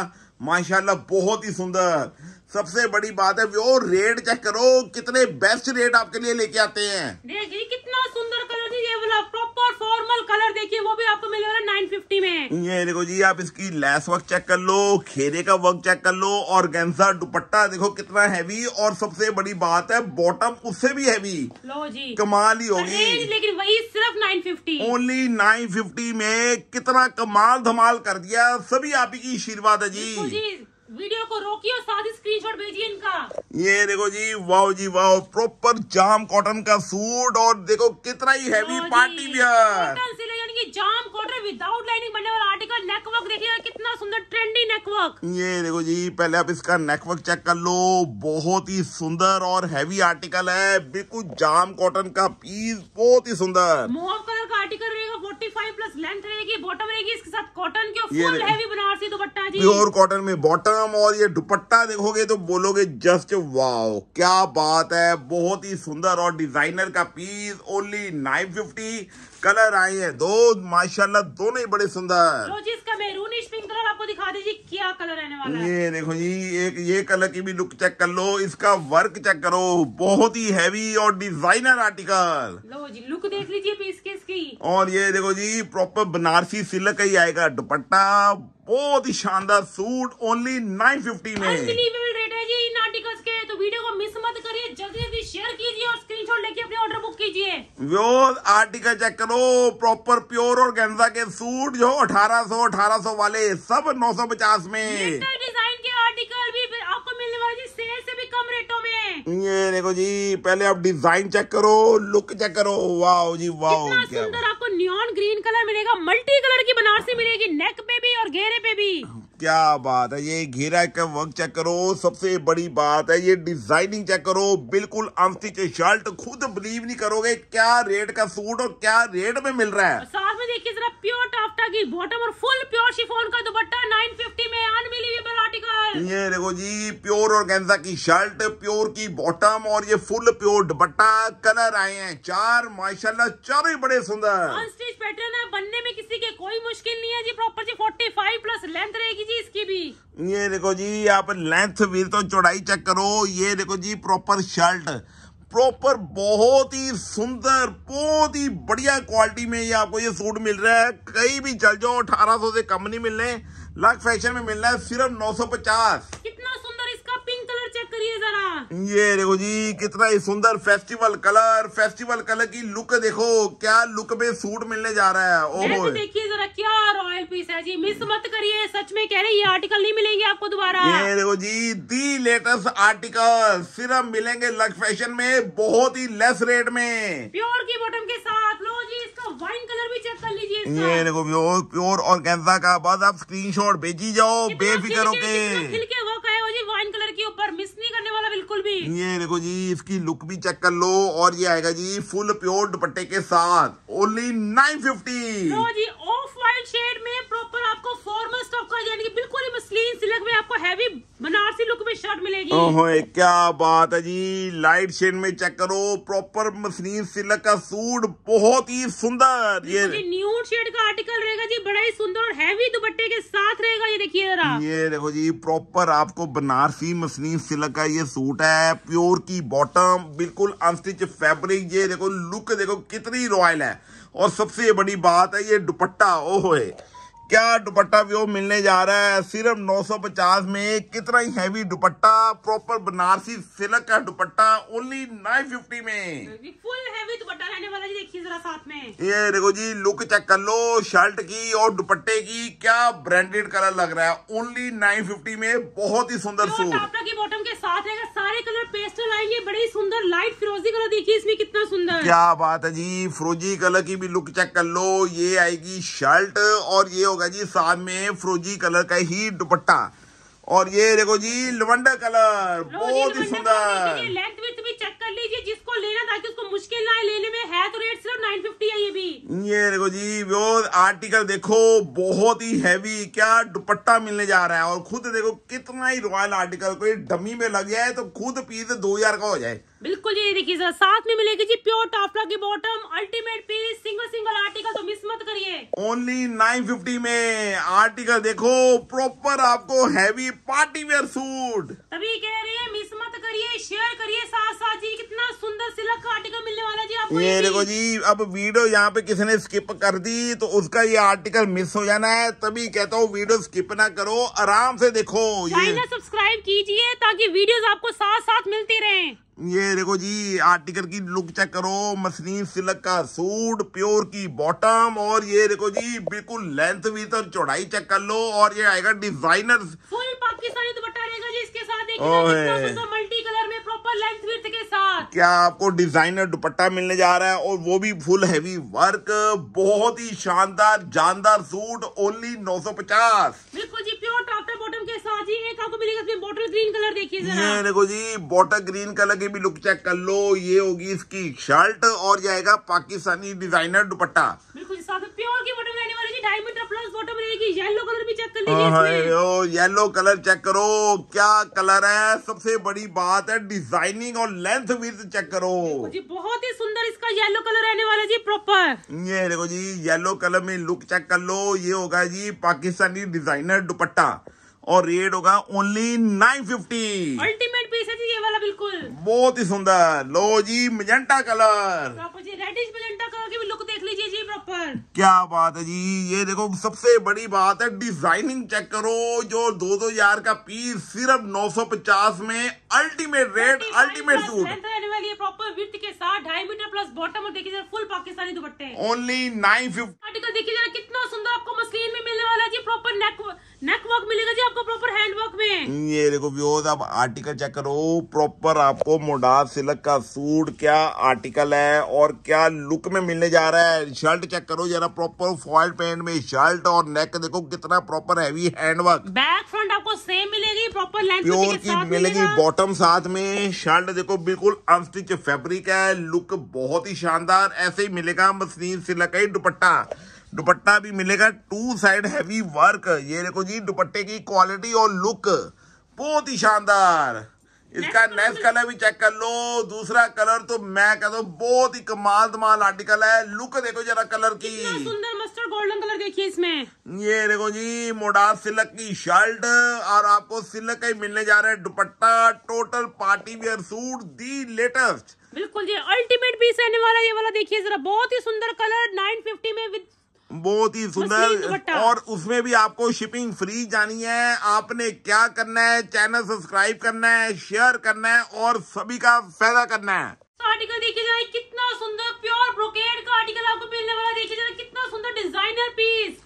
A: माशाल्लाह बहुत ही सुंदर सबसे बड़ी बात है वो रेट चेक करो कितने बेस्ट रेट आपके लिए लेके आते हैं
B: देखिए कितना सुंदर कलर जी ये वाला प्रॉपर फॉर्मल कलर देखिए वो भी आपको मिल रहा है नाइन फिफ्टी में
A: ये देखो जी आप इसकी लेस वर्क चेक कर लो खेरे का वर्क चेक कर लो और गेंसा दुपट्टा देखो कितना हैवी और सबसे बड़ी बात है बॉटम उससे भी हैवी लो जी कमाल ही होगी
B: लेकिन वही सिर्फ
A: nine fifty only nine fifty में कितना कमाल धमाल कर दिया सभी आप ही की आशीर्वाद है जी
B: वीडियो को रोकिए और साथ ही स्क्रीनशॉट भेजिए इनका
A: ये देखो जी वाओ जी वाओ प्रॉपर जाम कॉटन का सूट और देखो कितना ही हैवी पार्टी वियर
B: की जाम कॉलर विदाउट लाइनिंग बनने वाला आर्टिकल नेकवर्क देखिए कितना सुंदर ट्रेंडी नेकवर्क
A: ये देखो जी पहले आप इसका नेकवर्क चेक कर लो बहुत ही सुंदर और हैवी आर्टिकल है बिल्कुल जाम कॉटन का पीस बहुत ही सुंदर
B: मोहम कलर का आर्टिकल रहेगा फोर्टी प्लस लेंथ रहेगी बॉटम रहेगी इसके साथ कॉटन के फुल हैवी बनारसी दुपट्टा जी प्योर
A: कॉटन में बॉटम और ये दुपट्टा देखोगे तो बोलोगे जस्ट वाओ क्या बात है बहुत ही सुंदर और डिजाइनर का piece only nine fifty colour आए हैं दो माशाल्लाह दोनों ही बड़े सुंदर
B: इसका पिंक कलर आपको दिखा दीजिए क्या कलर रहने वाला है
A: ये देखो जी एक ये कलर की भी लुक चेक कर लो इसका वर्क चेक करो बहुत ही हैवी और डिजाइनर आर्टिकल
B: लो जी लुक देख लीजिए पीस किसकी
A: और ये देखो जी प्रॉपर बनारसी सिल्क ही आएगा दुपट्टा बहुत ही शानदार सूट ओनली 950 में
B: रेट है जी इन आर्टिकल्स के तो वीडियो को मिस मत करिए जल्दी जल्दी शेयर कीजिए और स्क्रीनशॉट लेके अपने ऑर्डर बुक कीजिए
A: वो आर्टिकल चेक करो प्रॉपर प्योर और गेंजा के सूट जो 1800 1800 वाले सब 950 में
B: डिजाइन आर्टिकल भी आपको मिलने वाली सेल से भी कम रेटों में
A: ये देखो जी पहले आप डिजाइन चेक करो लुक चेक करो वाओ जी वाओ कितना सुंदर
B: आपको नियॉन ग्रीन कलर मिलेगा मल्टी कलर की बनारसी मिलेगी नेक पे भी और घेरे पे भी
A: क्या बात है ये घेरा का वर्क चेक करो सबसे बड़ी बात है ये डिजाइनिंग चेक करो बिल्कुल अम्फी शर्ट खुद बिलीव नहीं करोगे क्या रेट का सूट और क्या रेट में मिल रहा है
B: पूरा प्योर टाफ्टा की बॉटम और फुल प्योर शिफोन का दुपट्टा 950 में अनबिलीवेबल आर्टिकल
A: ये देखो जी प्योर और गेंजा की शर्ट प्योर की बॉटम और ये फुल प्योर दुपट्टा कलर आए हैं चार माशाल्लाह चारों ही बड़े सुंदर
B: पैटर्न है बनने में किसी के कोई मुश्किल नहीं है जी प्रॉपर जी 45 प्लस लेंथ रहेगी जी इसकी भी
A: ये देखो जी आप लेंथ भी तो चौड़ाई चेक करो ये देखो जी प्रॉपर शर्ट प्रॉपर बहुत ही सुंदर बहुत ही बढ़िया क्वालिटी में ये आपको ये सूट मिल रहा है कहीं भी चल जाओ 1800 से कम नहीं मिलने लक फैशन में मिल रहा है सिर्फ 950
B: कितना कलर चेक करिए जरा
A: ये देखो जी कितना ही सुंदर फेस्टिवल कलर फेस्टिवल कलर की लुक देखो क्या लुक में सूट मिलने जा रहा है ओहो
B: देखिए जरा क्या रॉयल पीस है जी मिस मत करिए सच में कह रहे ये आर्टिकल नहीं मिलेंगे आपको दोबारा ये
A: देखो जी दी लेटेस्ट आर्टिकल सिर्फ मिलेंगे लग फैशन में बहुत ही लेस रेट में
B: प्योर की बॉटम के साथ लो जी इसका वाइन कलर भी चेक कर लीजिए ये
A: देखो प्योर प्योर और कैंसा का बस आप स्क्रीनशॉट भेजी जाओ बेफिक्र होके
B: ऊपर मिस नहीं करने वाला बिल्कुल भी ये
A: देखो जी इसकी लुक भी चेक कर लो और ये आएगा जी फुल प्योर दुपट्टे के साथ ओनली नाइन फिफ्टी
B: जी ऑफ वाइट शेड में प्रॉपर आपको फॉर्मल स्टॉक का यानी कि बिल्कुल ही मसलिन सिल्क में आपको हैवी बनारसी लुक में शर्ट मिलेगी ओहे
A: क्या बात है जी लाइट शेड में चेक करो प्रॉपर मसलिन सिल्क का सूट बहुत ही सुंदर ये
B: न्यू शेड का आर्टिकल रहेगा जी बड़ा ही सुंदर और हैवी दुपट्टे के साथ रहेगा ये देखिए जरा
A: ये देखो जी प्रॉपर आपको बनारसी मसलिन स्लीव सिल्क का ये सूट है प्योर की बॉटम बिल्कुल अनस्टिच फैब्रिक ये देखो लुक देखो कितनी रॉयल है और सबसे बड़ी बात है ये दुपट्टा ओहो है क्या दुपट्टा भी वो मिलने जा रहा है सिर्फ 950 में कितना ही heavy dupatta proper Banarasi silk का दुपट्टा ओनली 950 में
B: फुल हैवी दुपट्टा रहने वाला जी देखिए जरा साथ में ये
A: देखो जी लुक चेक कर लो शर्ट की और दुपट्टे की क्या ब्रांडेड कलर लग रहा है ओनली 950 में बहुत ही सुंदर सूट
B: की बॉटम के साथ रहेगा सारे कलर पेस्टल आएंगे बड़ी सुंदर लाइट फिरोजी कलर देखिए इसमें कितना सुंदर क्या
A: बात है जी फिरोजी कलर की भी लुक चेक कर लो ये आएगी शर्ट और ये होगा जी सामने फ्रोजी कलर का ही दुपट्टा और ये देखो जी लवंडर कलर बहुत ही सुंदर
B: तो
A: ये देखो जी वो आर्टिकल देखो बहुत ही हैवी क्या दुपट्टा मिलने जा रहा है और खुद देखो कितना ही रॉयल आर्टिकल कोई डमी में लग जाए तो खुद पीस दो हजार का हो जाए
B: बिल्कुल जी देखिए सर साथ में मिलेगी जी प्योर टाफला की bottom ultimate piece single single article तो मिस मत करिए
A: ओनली नाइन फिफ्टी में आर्टिकल देखो प्रॉपर आपको हैवी पार्टी वेयर सूट
B: तभी कह रहे हैं मिस मत करिए शेयर करिए साथ साथ जी कितना सुंदर सिलक का आर्टिकल मिलने वाला जी आपको ये देखो
A: जी अब वीडियो यहाँ पे किसी ने स्किप कर दी तो उसका ये आर्टिकल मिस हो जाना है तभी कहता हूँ वीडियो स्किप ना करो आराम से देखो
B: सब्सक्राइब कीजिए ताकि वीडियो आपको साथ साथ मिलती रहे
A: ये देखो जी आर्टिकल की लुक चेक करो मसनीन सिलक का सूट प्योर की बॉटम और ये देखो जी बिल्कुल लेंथ भी तो चौड़ाई चेक कर लो और ये आएगा डिजाइनर
B: फुल पाकिस्तानी दुपट्टा रहेगा जी इसके साथ देखिए multi colour proper length width के साथ
A: क्या आपको डिजाइनर दुपट्टा मिलने जा रहा है और वो भी फुल हैवी वर्क बहुत ही शानदार जानदार सूट ओनली 950
B: बिल्कुल जी प्योर टॉप बॉटम के साथ जी एक आपको मिलेगा इसमें बॉटल ग्रीन कलर देखिए ये देखो जी
A: बॉटल ग्रीन कलर की भी लुक चेक कर लो ये होगी इसकी शर्ट और जाएगा Pakistani designer dupatta
B: yellow
A: yellow colour check करो क्या कलर है सबसे बड़ी बात है डिजाइनिंग और लेंथ भी चेक करो
B: जी बहुत ही सुंदर इसका येलो कलर रहने वाला जी प्रॉपर ये
A: देखो जी येलो कलर में लुक चेक कर लो ये होगा जी पाकिस्तानी डिजाइनर दुपट्टा और रेट होगा only nine fifty
B: ultimate piece है ये वाला बिल्कुल
A: बहुत ही सुंदर लो जी magenta colour
B: reddish magenta colour की भी लुक देख लीजिए जी प्रॉपर
A: क्या बात है जी ये देखो सबसे बड़ी बात है डिजाइनिंग चेक करो जो दो दो हजार का पीस सिर्फ नौ सौ पचास में ultimate rate ultimate suit
B: proper width के साथ ढाई मीटर प्लस बॉटम और देखिए फुल पाकिस्तानी दुपट्टे ओनली नाइन फिफ्टी आर्टिकल देखिए जरा कितना सुंदर आपको मशीन में मिलने वाला है जी प्रॉपर नेक नेक वर्क मिलेगा जी आप को प्रॉपर हैंडवर्क में
A: ये देखो व्यूज आप आर्टिकल चेक करो प्रॉपर आपको मोडा सिल्क का सूट क्या आर्टिकल है और क्या लुक में मिलने जा रहा है शर्ट चेक करो जरा प्रॉपर फॉल पेंट में शर्ट और नेक देखो कितना proper heavy handwork
B: back front आपको सेम मिलेगी प्रॉपर लेंथ प्योर की मिलेगी
A: बॉटम साथ में शर्ट देखो बिल्कुल अनस्टिच फेब्रिक है लुक बहुत ही शानदार ऐसे ही मिलेगा मसनीन सिलक का ही दुपट्टा दुपट्टा भी मिलेगा टू साइड हैवी वर्क ये देखो जी दुपट्टे की क्वालिटी और लुक बहुत ही शानदार इसका नेक्स्ट कलर भी चेक कर लो दूसरा कलर तो मैं कह दो बहुत ही कमाल दमाल आर्टिकल है लुक देखो जरा कलर की सुंदर मस्टर्ड गोल्डन कलर देखिए इसमें ये देखो जी मोडा सिल्क की शर्ट और आपको सिल्क का ही मिलने जा रहा है dupatta total party wear suit
B: the latest बिल्कुल जी अल्टीमेट पीस रहने वाला ये वाला देखिए जरा बहुत ही सुंदर कलर 950 में विद
A: बहुत ही सुंदर और उसमें भी आपको शिपिंग फ्री जानी है आपने क्या करना है चैनल सब्सक्राइब करना है शेयर करना है और सभी का फायदा करना है
B: आर्टिकल देखिए जरा कितना सुंदर प्योर ब्रोकेड का आर्टिकल आपको मिलने वाला देखिए जरा कितना सुंदर डिजाइनर पीस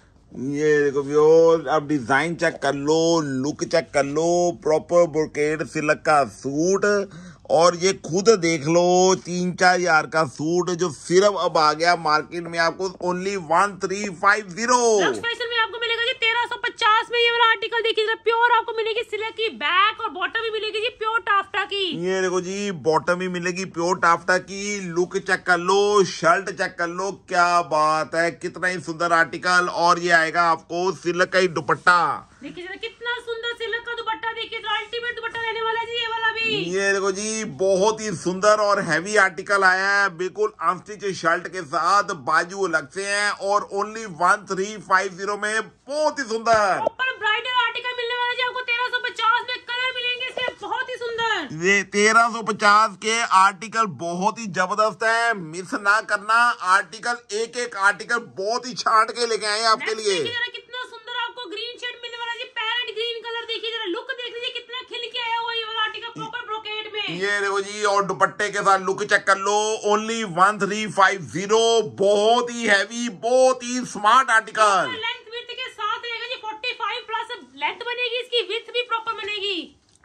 A: ये देखो प्योर अब डिजाइन चेक कर लो लुक चेक कर लो प्रॉपर ब्रोकेड सिलक का सूट और ये खुद देख लो तीन चार हजार का सूट जो सिर्फ अब आ गया मार्केट में आपको only one three five zero
B: पचास में ये वाला आर्टिकल देखिए प्योर आपको मिलेगी सिले की बैक और बॉटम भी मिलेगी जी प्योर टाफ्टा की ये
A: देखो जी बॉटम भी मिलेगी प्योर टाफ्टा की लुक चेक कर लो शर्ट चेक कर लो क्या बात है कितना ही सुंदर आर्टिकल और ये आएगा आपको सिलक का ही दुपट्टा
B: देखिए जरा ये
A: देखो जी बहुत ही सुंदर और हैवी आर्टिकल आया है बिल्कुल अनस्टिच शर्ट के साथ बाजू अलग से है और only one three five zero में बहुत ही सुंदर
B: ब्राइडल आर्टिकल मिलने वाला जी आपको तेरह सौ पचास में कलर मिलेंगे इसके बहुत ही सुंदर ये
A: तेरह सौ पचास के आर्टिकल बहुत ही जबरदस्त है मिस ना करना आर्टिकल एक एक आर्टिकल बहुत ही छाट के लेके आए आपके लिए
B: कितना सुंदर आपको ग्रीन शर्ट मिलने वाला जी लाइट ग्रीन कलर देखिए जरा लुक देख लीजिए कितना खिल के आया हुआ ये वाला आर्टिकल प्रॉपर ब्रोकेड
A: में ये देखो जी और दुपट्टे के साथ लुक चेक कर लो only one three five zero बहुत ही हैवी बहुत ही स्मार्ट आर्टिकल
B: लेंथ विथ के साथ रहेगा जी फोर्टी फाइव प्लस लेंथ बनेगी इसकी विथ भी प्रॉपर बनेगी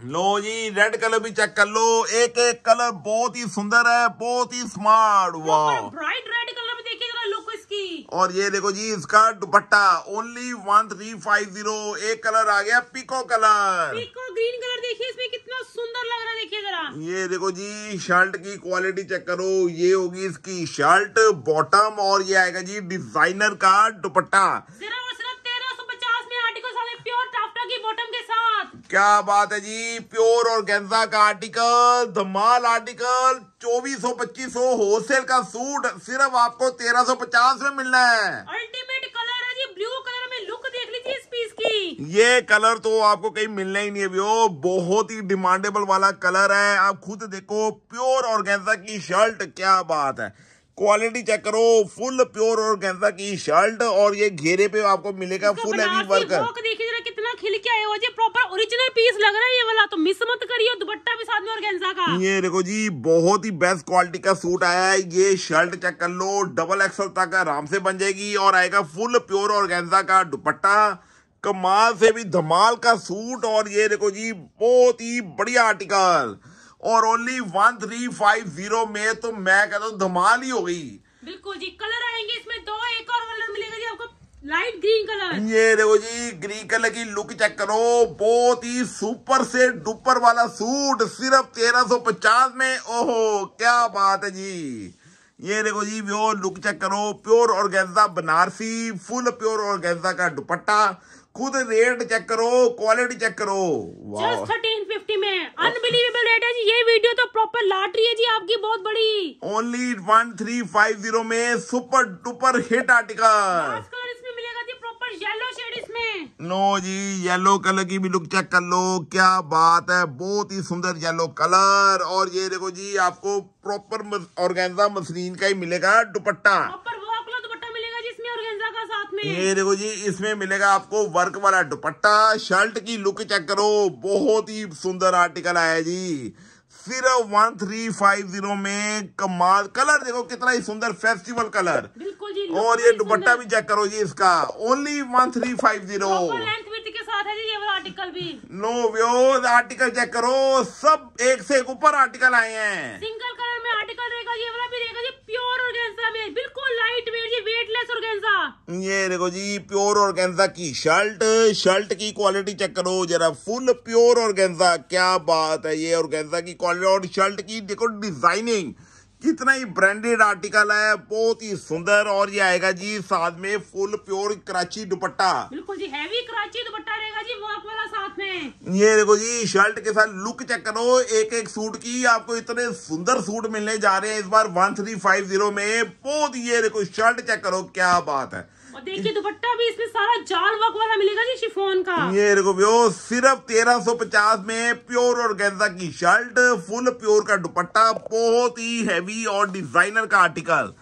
A: लो जी रेड कलर भी चेक कर लो एक एक कलर बहुत ही सुंदर है बहुत ही स्मार्ट वाह
B: ब्राइट रेड कलर भी देखिए जरा लुक इसकी
A: और ये देखो जी इसका dupatta only one three five zero एक कलर आ गया peacock colour
B: peacock green colour देखिए इसमें कितना सुंदर लग रहा है देखिए जरा
A: ये देखो जी शर्ट की क्वालिटी चेक करो ये होगी इसकी शर्ट बॉटम और ये आएगा जी डिजाइनर का दुपट्टा जरा क्या बात है जी प्योर और गेंजा का आर्टिकल धमाल आर्टिकल चौबीस सौ पच्चीस सौ होलसेल का सूट सिर्फ आपको तेरह सौ पचास में मिलना है
B: अल्टीमेट कलर है जी ब्लू कलर में लुक देख लीजिए इस पीस की
A: ये कलर तो आपको कहीं मिलना ही नहीं है भ्यो बहुत ही डिमांडेबल वाला कलर है आप खुद देखो प्योर और गेंजा की शर्ट क्या बात है क्वालिटी चेक करो फुल प्योर और गेंदा की शर्ट और ये घेरे पे आपको मिलेगा फुल हैवी वर्क तो बहुत ही बेस्ट क्वालिटी का सूट आया है ये शर्ट चेक कर लो डबल एक्सल तक आराम से बन जाएगी और आएगा फुल प्योर का दुपट्टा कमाल से भी धमाल का सूट और ये देखो जी बहुत ही बढ़िया आर्टिकल और only one three five zero में तो मैं कहता हूँ धमाल ही हो गई
B: बिल्कुल जी कलर आएंगे इसमें दो एक और कलर मिलेगा जी आपको लाइट ग्रीन कलर ये
A: देखो जी ग्रीन कलर की लुक चेक करो बहुत ही सुपर से डुपर वाला सूट सिर्फ तेरह सो पचास में ओहो क्या बात है जी ये देखो जी प्योर लुक चेक करो pure organza Banarasi full pure organza का दुपट्टा खुद रेट चेक करो क्वालिटी
B: चेक करो थर्टीन फिफ्टी में अनबिलीवेबल रेट है जी ये वीडियो तो प्रॉपर लॉटरी है जी आपकी बहुत बड़ी
A: only one three five zero में super duper hit article
B: yellow shade इसमें
A: नो जी येलो कलर की भी लुक चेक कर लो क्या बात है बहुत ही सुंदर येलो कलर और ये देखो जी आपको प्रॉपर ऑर्गेन्जा मसलिन का ही मिलेगा दुपट्टा
B: ये देखो जी
A: इसमें मिलेगा आपको वर्क वाला दुपट्टा शर्ट की लुक चेक करो बहुत ही सुंदर आर्टिकल आया जी सिर्फ वन थ्री फाइव जीरो में कमाल कलर देखो कितना ही सुंदर फेस्टिवल कलर
B: बिल्कुल जी और ये दुपट्टा भी
A: चेक करो जी इसका only one three five zero नो व्यो आर्टिकल चेक करो सब एक से एक ऊपर आर्टिकल आए हैं
B: सिंगल कलर में आर्टिकल रहेगा ये वाला भी रहेगा जी प्योर और में बिल्कुल लाइट वेट जी वेटलेस ऑर्गेन्जा
A: ये देखो जी प्योर ऑर्गेन्जा की शर्ट शर्ट की क्वालिटी चेक करो जरा फुल प्योर ऑर्गेन्जा क्या बात है ये ऑर्गेन्जा की क्वालिटी वाले और शर्ट की देखो डिजाइनिंग कितना ही ब्रांडेड आर्टिकल है बहुत ही सुंदर और ये आएगा जी साथ में फुल प्योर कराची दुपट्टा
B: बिल्कुल जी हैवी कराची दुपट्टा रहेगा जी वर्क वाला साथ में
A: ये देखो जी शर्ट के साथ लुक चेक करो एक एक सूट की आपको इतने सुंदर सूट मिलने जा रहे हैं इस बार वन थ्री फाइव जीरो में बहुत ये देखो शर्ट चेक करो क्या बात है
B: और देखिए दुपट्टा भी इसमें सारा जाल वर्क वाला मिलेगा जी शिफोन का ये
A: देखो सिर्फ पचास में प्योर और गेंजा की शर्ट फुल प्योर का दुपट्टा बहुत ही हैवी और डिजाइनर का आर्टिकल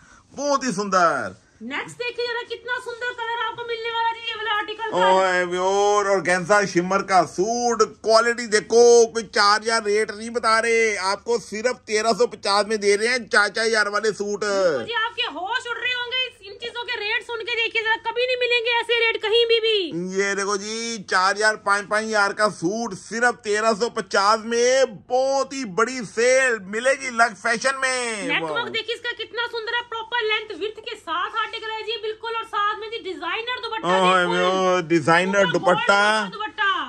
A: बहुत ही सुंदर
B: नेक्स्ट देखिए जरा कितना सुंदर कलर आपको मिलने वाला जी ये वाला आर्टिकल
A: ओए प्योर और गेंजा शिमर का सूट क्वालिटी देखो कोई चार हजार रेट नहीं बता रहे आपको सिर्फ तेरह सौ पचास में दे रहे हैं चार यार वाले सूट
B: जी आपके होश उड़ रहे होंगे इस चीजों के रेट सुन के देखिए जरा कभी नहीं मिलेंगे ऐसे रेट कहीं भी भी
A: ये देखो जी चार हजार पाँच पाँच हजार का सूट सिर्फ तेरह सौ पचास में बहुत ही बड़ी सेल मिलेगी लग फैशन में
B: देखिए इसका कितना सुंदर है प्रॉपर लेंथ विथ के साथ आर्टिकल है जी बिल्कुल और साथ में जी डिजाइनर दुपट्टा
A: डिजाइनर दुपट्टा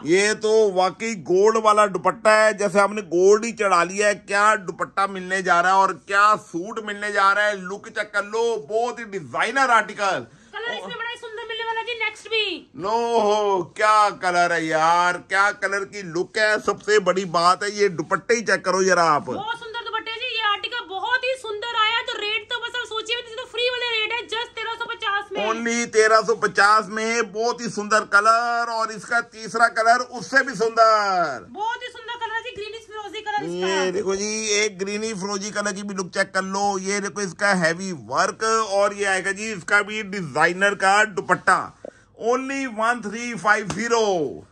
A: ये तो वाकई गोल्ड वाला दुपट्टा है जैसे हमने गोल्ड ही चढ़ा लिया है क्या दुपट्टा मिलने जा रहा है और क्या सूट मिलने जा रहा है लुक चेक कर लो बहुत ही डिजाइनर आर्टिकल नो हो क्या कलर है यार क्या कलर की लुक है सबसे बड़ी बात है ये दुपट्टे ही चेक करो जरा आप बहुत
B: आर्टिकल बहुत ही सुंदर आया तो रेट तो बस आप सोचिए तो फ्री वाले रेट है जस्ट तेरह सौ पचास में
A: ओनली तेरह सौ पचास में बहुत ही सुंदर कलर और इसका तीसरा कलर उससे भी सुंदर
B: बहुत ही सुंदर कलर जी ग्रीन ये देखो
A: जी एक ग्रीनी फ्रोजी कलर की भी लुक चेक कर लो ये देखो इसका हैवी वर्क और ये आएगा जी इसका भी डिजाइनर का दुपट्टा only one three five zero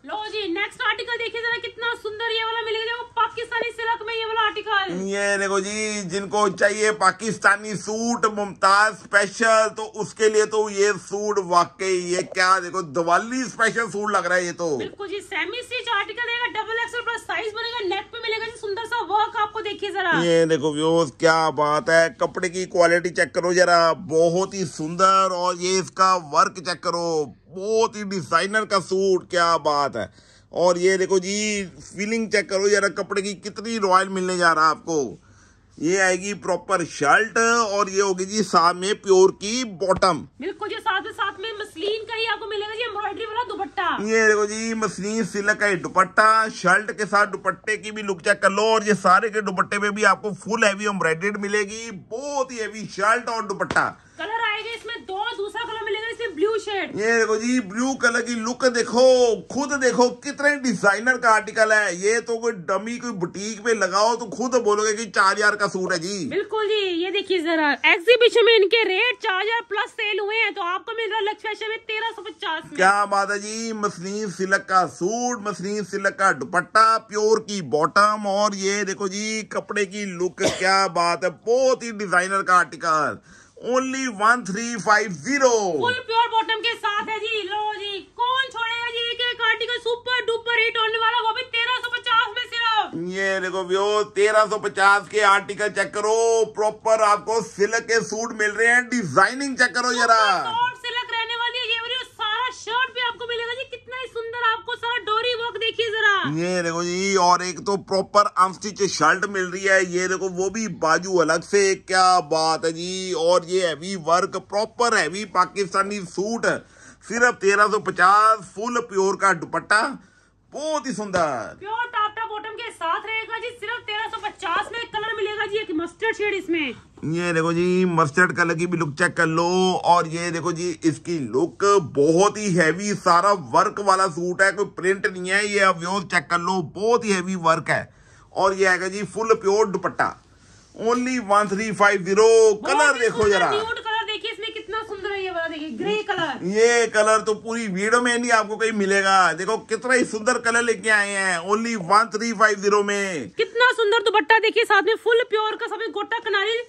A: ये देखो जी जिनको चाहिए पाकिस्तानी सूट मुमताज स्पेशल तो उसके लिए तो ये सूट वाकई ये क्या देखो दिवाली स्पेशल सूट लग रहा है ये तो बिल्कुल
B: जी semi stitch article double plus size बनेगा पे मिलेगा जी सुंदर सा वर्क आपको देखिए जरा ये
A: देखो व्यूज क्या बात है कपड़े की क्वालिटी चेक करो जरा बहुत ही सुंदर और ये इसका वर्क चेक करो बहुत ही डिजाइनर का सूट क्या बात है और ये देखो जी फीलिंग चेक करो यार कपड़े की कितनी रॉयल मिलने जा रहा है आपको ये आएगी प्रॉपर शर्ट और ये होगी जी साथ में प्योर की बॉटम
B: बिल्कुल जी साथ साथ में मसलिन का ही आपको मिलेगा जी एम्ब्रॉयडरी वाला दुपट्टा ये देखो जी
A: मसलिन सिल्क का दुपट्टा शर्ट के साथ दुपट्टे की भी लुक चेक कर लो और ये सारे के दुपट्टे में भी आपको फुल हैवी एम्ब्रॉयडेड मिलेगी बहुत ही हैवी शर्ट और दुपट्टा
B: कलर इसमें दो दूसरा कलर मिलेगा इसमें ब्लू शेड
A: ये देखो जी ब्लू कलर की लुक देखो खुद देखो कितने डिजाइनर का आर्टिकल है ये तो कोई डमी कोई बुटीक में लगाओ तो खुद बोलोगे कि चार हजार का
B: सूट है जी बिल्कुल जी ये देखिए जरा एग्जीबिशन में इनके रेट चार हजार प्लस सेल हुए हैं तो आपको मिल रहा है लक्ष्य में तेरह सौ पचास क्या बात
A: है जी मसनी सिलक का सूट मसनी सिलक का दुपट्टा प्योर की बॉटम और ये देखो जी कपड़े की लुक क्या बात है बहुत ही डिजाइनर का article only one three five zero
B: pure bottom के साथ है जी लो जी कौन छोड़ेगा जी एक एक आर्टिकल सुपर डुपर हिट होने वाला वो भी तेरह सौ पचास
A: में सिर्फ ये देखो व्यो तेरह सौ पचास के आर्टिकल चेक करो प्रॉपर आपको सिल्क के सूट मिल रहे हैं डिजाइनिंग चेक करो जरा
B: शर्ट भी आपको मिलेगा जी कितना ही सुंदर आपको सारा डोरी वर्क देखिए जरा
A: ये देखो जी और एक तो प्रॉपर अनस्टिच शर्ट मिल रही है ये देखो वो भी बाजू अलग से क्या बात है जी और ये heavy work proper heavy Pakistani suit सिर्फ तेरह सौ पचास फुल प्योर का दुपट्टा बहुत ही सुंदर
B: प्योर टाटा बॉटम के साथ रहेगा जी सिर्फ तेरह सौ पचास में कलर मिलेगा जी एक मस्टर्ड शेड इसमें
A: ये देखो जी मस्टर्ड कलर की भी लुक चेक कर लो और ये देखो जी इसकी लुक बहुत ही हैवी सारा वर्क वाला सूट है कोई प्रिंट नहीं है ये अव्योज चेक कर लो बहुत ही हैवी वर्क है और ये है जी फुल प्योर दुपट्टा only one three five zero colour देखो जरा
B: ग्रे कलर
A: ये कलर तो पूरी वीडियो में नहीं आपको कहीं मिलेगा देखो कितना ही सुंदर कलर लेके आए हैं only one three five zero में
B: कितना सुंदर दुपट्टा देखिए साथ में फुल प्योर का सभी गोटा किनारी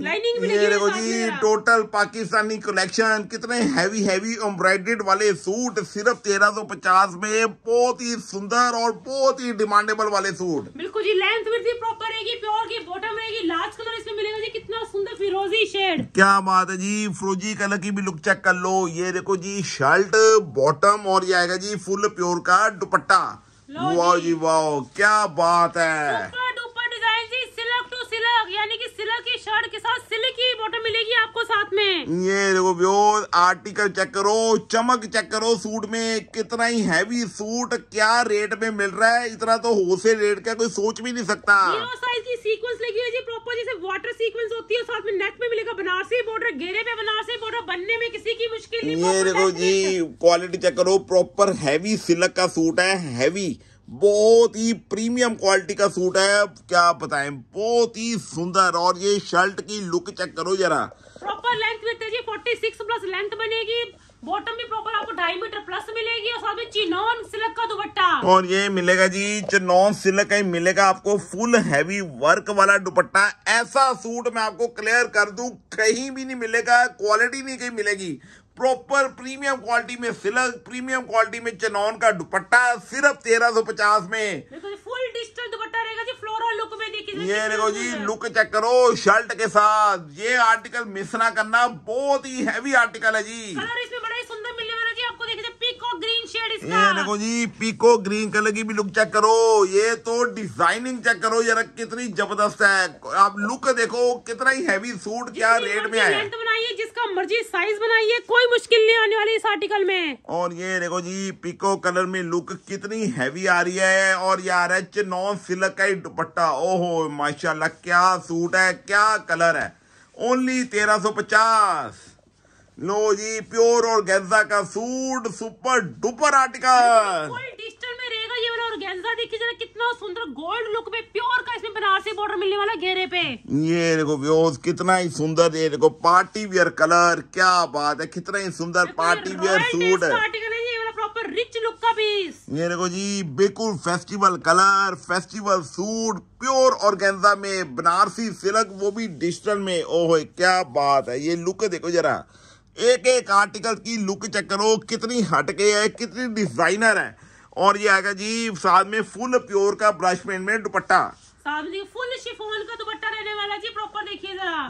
B: लाइनिंग ये देखो जी
A: टोटल पाकिस्तानी कलेक्शन कितने हैवी हैवी एम्ब्रॉयडेड वाले सूट सिर्फ तेरह सौ पचास में बहुत ही सुंदर और बहुत ही डिमांडेबल वाले सूट
B: बिल्कुल जी लेंथ भी प्रॉपर रहेगी प्योर की बॉटम रहेगी लास्ट कलर इसमें मिलेगा जी कितना सुंदर फिरोजी शेड
A: क्या बात है जी फिरोजी कलर की भी लुक चेक कर लो ये देखो जी शर्ट बॉटम और ये आएगा जी फुल प्योर का दुपट्टा वाह जी वाह क्या बात है
B: मिलेगी आपको साथ में
A: ये देखो व्योर आर्टिकल चेक करो चमक चेक करो सूट में कितना ही हैवी सूट क्या रेट में मिल रहा है इतना तो होलसेल रेट का कोई सोच भी नहीं सकता
B: साइज की सीक्वेंस लगी हुई प्रॉपर जैसे वाटर सीक्वेंस होती है साथ में नेक में मिलेगा बनारसी बॉर्डर घेरे पे बनारसी बॉर्डर बनने में किसी
A: की मुश्किल नहीं ये देखो जी क्वालिटी चेक करो प्रॉपर हैवी सिल्क का सूट है हैवी बहुत ही प्रीमियम क्वालिटी का सूट है क्या बताएं बहुत ही सुंदर और ये शर्ट की लुक चेक करो जरा
B: प्रॉपर लेंथ में तेजी 46 प्लस लेंथ बनेगी बॉटम भी प्रॉपर आपको ढाई मीटर प्लस मिलेगी और साथ में चिनॉन सिल्क का दुपट्टा और
A: ये मिलेगा जी चिनॉन सिल्क का मिलेगा आपको फुल हैवी वर्क वाला दुपट्टा ऐसा सूट मैं आपको क्लियर कर दू कहीं भी नहीं मिलेगा क्वालिटी नहीं कहीं मिलेगी प्रॉपर प्रीमियम क्वालिटी में सिलक प्रीमियम क्वालिटी में चनौन का दुपट्टा सिर्फ तेरह सौ पचास में
B: फुल डिजिटल दुपट्टा रहेगा जी फ्लोरल लुक में देखिए ये देखो जी लुक चेक
A: करो शर्ट के साथ ये आर्टिकल मिस ना करना बहुत ही हैवी आर्टिकल है जी कलर
B: इसमें बड़ा ही ग्रीन शेड इसका
A: ये जी पीको ग्रीन कलर की भी लुक चेक करो ये तो डिजाइनिंग चेक करो यार कितनी जबरदस्त है आप लुक देखो कितना ही हैवी सूट क्या रेट में
B: आया जिसका मर्जी साइज बनाइए कोई मुश्किल नहीं आने वाली इस आर्टिकल में
A: और ये देखो जी पिको कलर में लुक कितनी हैवी आ रही है और यार एच नॉन सिल्क का दुपट्टा ओहो माशाल्लाह क्या सूट है क्या कलर है ओनली तेरह सौ पचास लो जी प्योर और गेंजा का suit super duper article
B: digital में रहेगा ये वाला और गेंजा देखिए जरा कितना सुंदर गोल्ड लुक में प्योर का इसमें बनारसी बॉर्डर मिलने वाला घेरे पे
A: ये देखो व्योज कितना ही सुंदर ये देखो पार्टी वियर कलर क्या बात है कितना ही सुंदर पार्टी वियर सूट है ये देखो जी बिल्कुल festival colour festival suit pure organza में बनारसी सिलक वो भी डिजिटल में ओहो क्या बात है ये लुक देखो जरा एक एक आर्टिकल की लुक चेक करो कितनी हटके है कितनी डिजाइनर है और ये आएगा जी साथ में फुल प्योर का ब्रश पेंट में दुपट्टा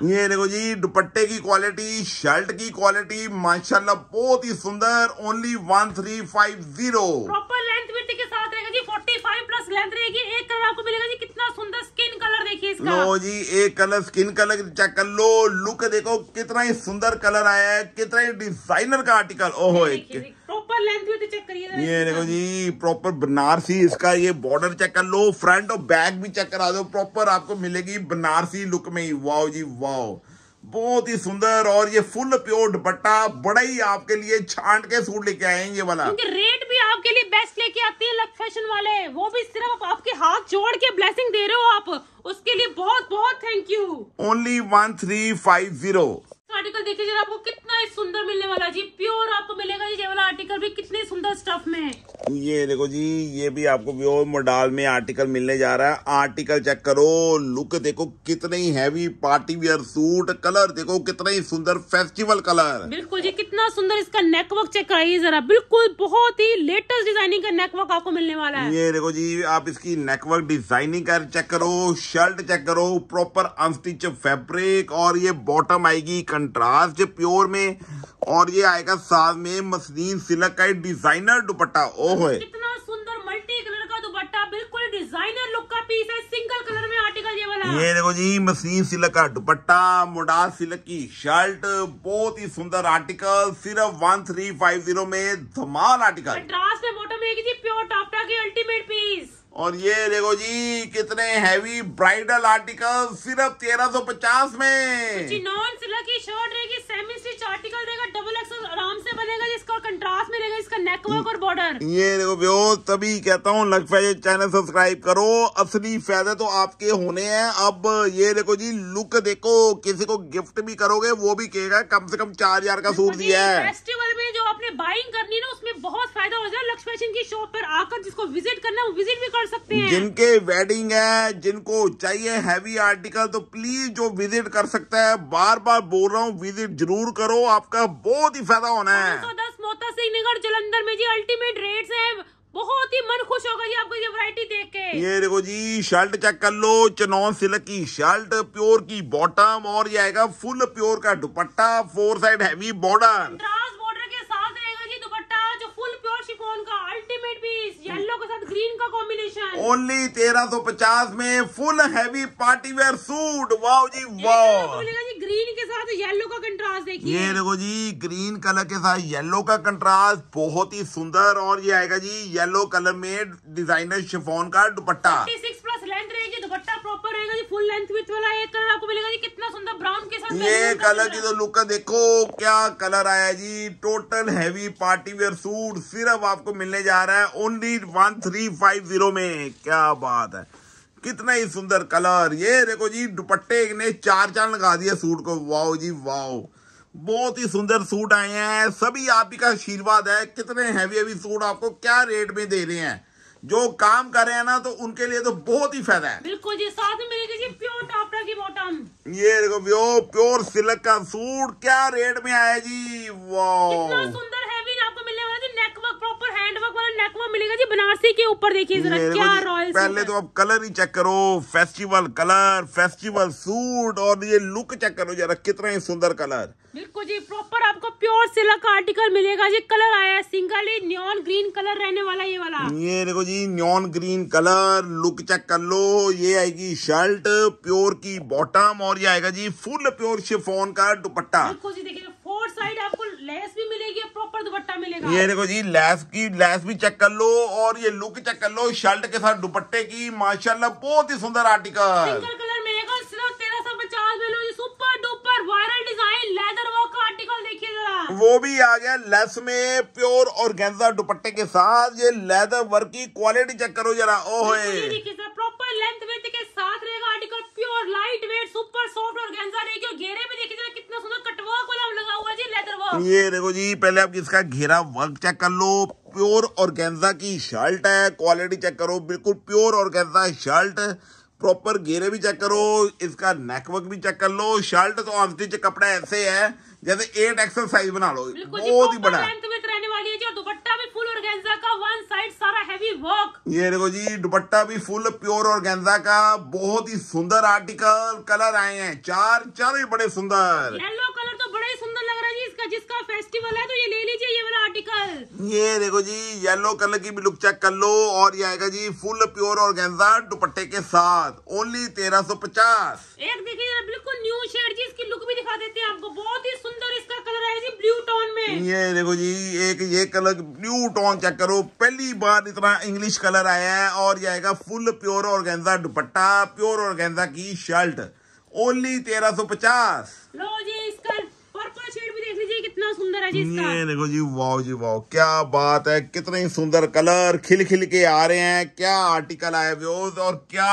A: ये देखो जी दुपट्टे की क्वालिटी शर्ट की क्वालिटी माशाल्लाह बहुत ही सुंदर only one three five zero
B: proper length with के साथ रहेगा जी फोर्टी फाइव प्लस लेंथ रहेगी एक कलर आपको मिलेगा जी कितना सुंदर स्किन कलर देखिए इसका लो
A: जी एक कलर स्किन कलर चेक कर लो लुक देखो कितना ही सुंदर कलर आया है कितना ही डिजाइनर का आर्टिकल ओहो एक
B: प्रॉपर लेंथ भी तो चेक करिए ये देखो
A: जी प्रॉपर बनारसी इसका ये बॉर्डर चेक कर लो फ्रंट और बैक भी चेक करा दो प्रॉपर आपको मिलेगी बनारसी लुक में ही वाओ जी वाओ बहुत ही सुंदर और ये फुल प्योर दुपट्टा बड़ा ही आपके लिए छांट के सूट लेके आए हैं ये वाला
B: रेट भी आपके लिए बेस्ट लेके आती है लक फैशन वाले वो भी सिर्फ आप आपके हाथ जोड़ के ब्लेसिंग दे रहे हो आप उसके लिए बहुत बहुत thank you
A: only one three five zero
B: article देखिए जरा आपको कितना सुंदर मिलने वाला जी प्योर आपको मिलेगा जी ये वाला आर्टिकल भी कितने सुंदर स्टफ में है
A: ये देखो जी ये भी आपको प्योर मोडाल में आर्टिकल मिलने जा रहा है आर्टिकल चेक करो लुक देखो कितने heavy party wear suit colour देखो कितना ही सुंदर फेस्टिवल कलर
B: बिल्कुल जी कितना सुंदर इसका नेकवर्क चेक कराइए जरा बिल्कुल बहुत ही लेटेस्ट डिजाइनिंग का नेकवर्क आपको मिलने वाला है ये
A: देखो जी आप इसकी नेकवर्क डिजाइनिंग का चेक करो शर्ट चेक करो प्रॉपर अनस्टिच फेब्रिक और ये बॉटम आएगी कंट्रास्ट प्योर में और ये आएगा साथ में मसलिन सिलक का डिजाइनर दुपट्टा ओ हो ये देखो जी मसलिन सिलक का दुपट्टा मोडा सिलक की शर्ट बहुत ही सुंदर आर्टिकल सिर्फ वन थ्री फाइव जीरो में धमाल आर्टिकल
B: में बॉटम रहेगी प्योर टॉप की अल्टीमेट पीस
A: और ये देखो जी कितने हैवी ब्राइडल आर्टिकल सिर्फ तेरह सौ पचास में
B: नॉन सिल्क की शर्ट रहेगी सेमी स्टिच आर्टिकल रहेगा डबल एक्सल आराम से बनेगा जिसका कंट्रास्ट में इसका नेक और बॉर्डर ये
A: देखो व्यो तभी कहता हूँ लग फैजन चैनल सब्सक्राइब करो असली फायदे तो आपके होने हैं अब ये देखो जी लुक देखो किसी को गिफ्ट भी करोगे वो भी कहेगा कम से कम चार हजार का सूट दिया है
B: फेस्टिवल में जो आपने बाइंग करनी ना उसमें बहुत फायदा हो जाए लक्ष्य की शॉप पर आकर जिसको विजिट करना है वो विजिट भी कर कर
A: सकते हैं जिनके वेडिंग है जिनको चाहिए हैवी आर्टिकल तो प्लीज जो विजिट कर सकता है बार बार बोल रहा हूँ विजिट जरूर करो आपका बहुत ही फायदा होना है
B: दस मोता सिंह नगर जलंधर में जी अल्टीमेट रेट है बहुत ही मन खुश होगा जी आपको ये वैरायटी देख के ये
A: देखो जी शर्ट चेक कर लो चनौन सिल्क की शर्ट प्योर की बॉटम और ये आएगा फुल प्योर का दुपट्टा four side heavy border
B: iPhone का अल्टीमेट पीस येलो के साथ ग्रीन का कॉम्बिनेशन ओनली
A: तेरह सौ पचास में full heavy party wear suit wow
B: जी वाओ जी ग्रीन के साथ येलो का कंट्रास्ट देखिए ये देखो
A: जी ग्रीन कलर के साथ येलो का कंट्रास्ट बहुत ही सुंदर और ये आएगा जी येलो कलर में डिजाइनर शिफोन का दुपट्टा
B: सिक्स प्लस लेंथ रहेगी दुपट्टा प्रॉपर रहेगा जी फुल लेंथ विथ वाला एक कलर आपको मिलेगा जी कितना सुंदर ब्राउन के साथ ये कलर की तो
A: लुक देखो क्या कलर आया जी total heavy party wear suit सिर्फ आपको मिलने जा रहा है only one three five zero में क्या बात है कितना ही सुंदर कलर ये देखो जी दुपट्टे ने चार चार लगा दिया सूट को वाओ जी वाओ बहुत ही सुंदर सूट आए हैं सभी आप ही का आशीर्वाद है कितने हैवी हैवी सूट आपको क्या रेट में दे रहे हैं जो काम कर रहे हैं ना तो उनके लिए तो बहुत ही फायदा है
B: बिल्कुल जी साथ में जी प्योर टॉपरा की बॉटम
A: ये देखो प्योर सिल्क का सूट क्या रेट में आया जी वाह
B: सुंदर है हैंडवर्क वाला नेक वर्क मिलेगा जी बनारसी के ऊपर देखिए जरा क्या रॉयल पहले तो आप
A: कलर ही चेक करो फेस्टिवल कलर फेस्टिवल सूट और ये लुक चेक करो जरा कितना ही सुंदर कलर
B: बिल्कुल जी प्रॉपर आपको प्योर सिल्क आर्टिकल मिलेगा जी कलर आया है सिंगल ही न्योन ग्रीन कलर रहने वाला ये वाला ये देखो जी neon
A: green colour look check कर लो ये आएगी शर्ट प्योर की बॉटम और ये आएगा जी फुल प्योर शिफोन का दुपट्टा
B: बिल्कुल जी देखिए फोर साइड आपको लेस भी मिलेगी प्रॉपर दुपट्टा मिलेगा ये देखो
A: जी लेस की लेस भी चेक कर लो और ये लुक चेक कर लो शर्ट के साथ दुपट्टे की माशाल्लाह बहुत ही सुंदर article
B: super duper viral design leather work article देखिए जरा वो भी आ
A: गया लेस में प्योर ऑर्गेन्जा दुपट्टे के साथ ये लेदर वर्क की क्वालिटी चेक करो जरा ओहे
B: प्रॉपर लेंथ के साथ रहेगा article pure light weight super soft रहेगी और घेरे देखिए जरा कितना सुंदर
A: कटवर्क वाला लगा हुआ जी लेदर वर्क ये देखो जी पहले आप इसका घेरा वर्क चेक कर लो प्योर ऑर्गेन्जा की शर्ट है क्वालिटी चेक करो बिल्कुल प्योर ऑर्गेन्जा शर्ट प्रॉपर गेरे भी चेक करो इसका नेकवर्क भी चेक कर लो शर्ट तो आमती च कपड़ा ऐसे है जैसे एट एक्सल साइज बना लो बहुत ही बड़ा ये देखो जी दुपट्टा भी फुल प्योर और गेंजा का बहुत ही सुंदर आर्टिकल कलर आए हैं चार चार भी बड़े सुंदर
B: येलो कलर बड़ा ही सुंदर लग रहा है इसका जिसका फेस्टिवल है तो ये ले लीजिए ये वाला आर्टिकल
A: ये देखो जी येलो कलर की भी लुक चेक कर लो और ये आएगा जी फुल प्योर और दुपट्टे के साथ ओनली तेरह सौ पचास
B: एक देखिए बिल्कुल न्यू शेड जी इसकी लुक भी दिखा देते हैं आपको बहुत ही सुंदर इसका कलर है जी ब्लू टोन में ये
A: देखो जी एक ये कलर ब्लू टोन चेक करो पहली बार इतना इंग्लिश कलर आया है और ये आएगा फुल प्योर और दुपट्टा प्योर और की शर्ट ओनली तेरह सौ पचास
B: लो जी कितना सुंदर है जी इसका ये देखो
A: जी वाओ जी वाओ क्या बात है कितने सुंदर कलर खिल खिल के आ रहे हैं क्या आर्टिकल आए व्यूज और क्या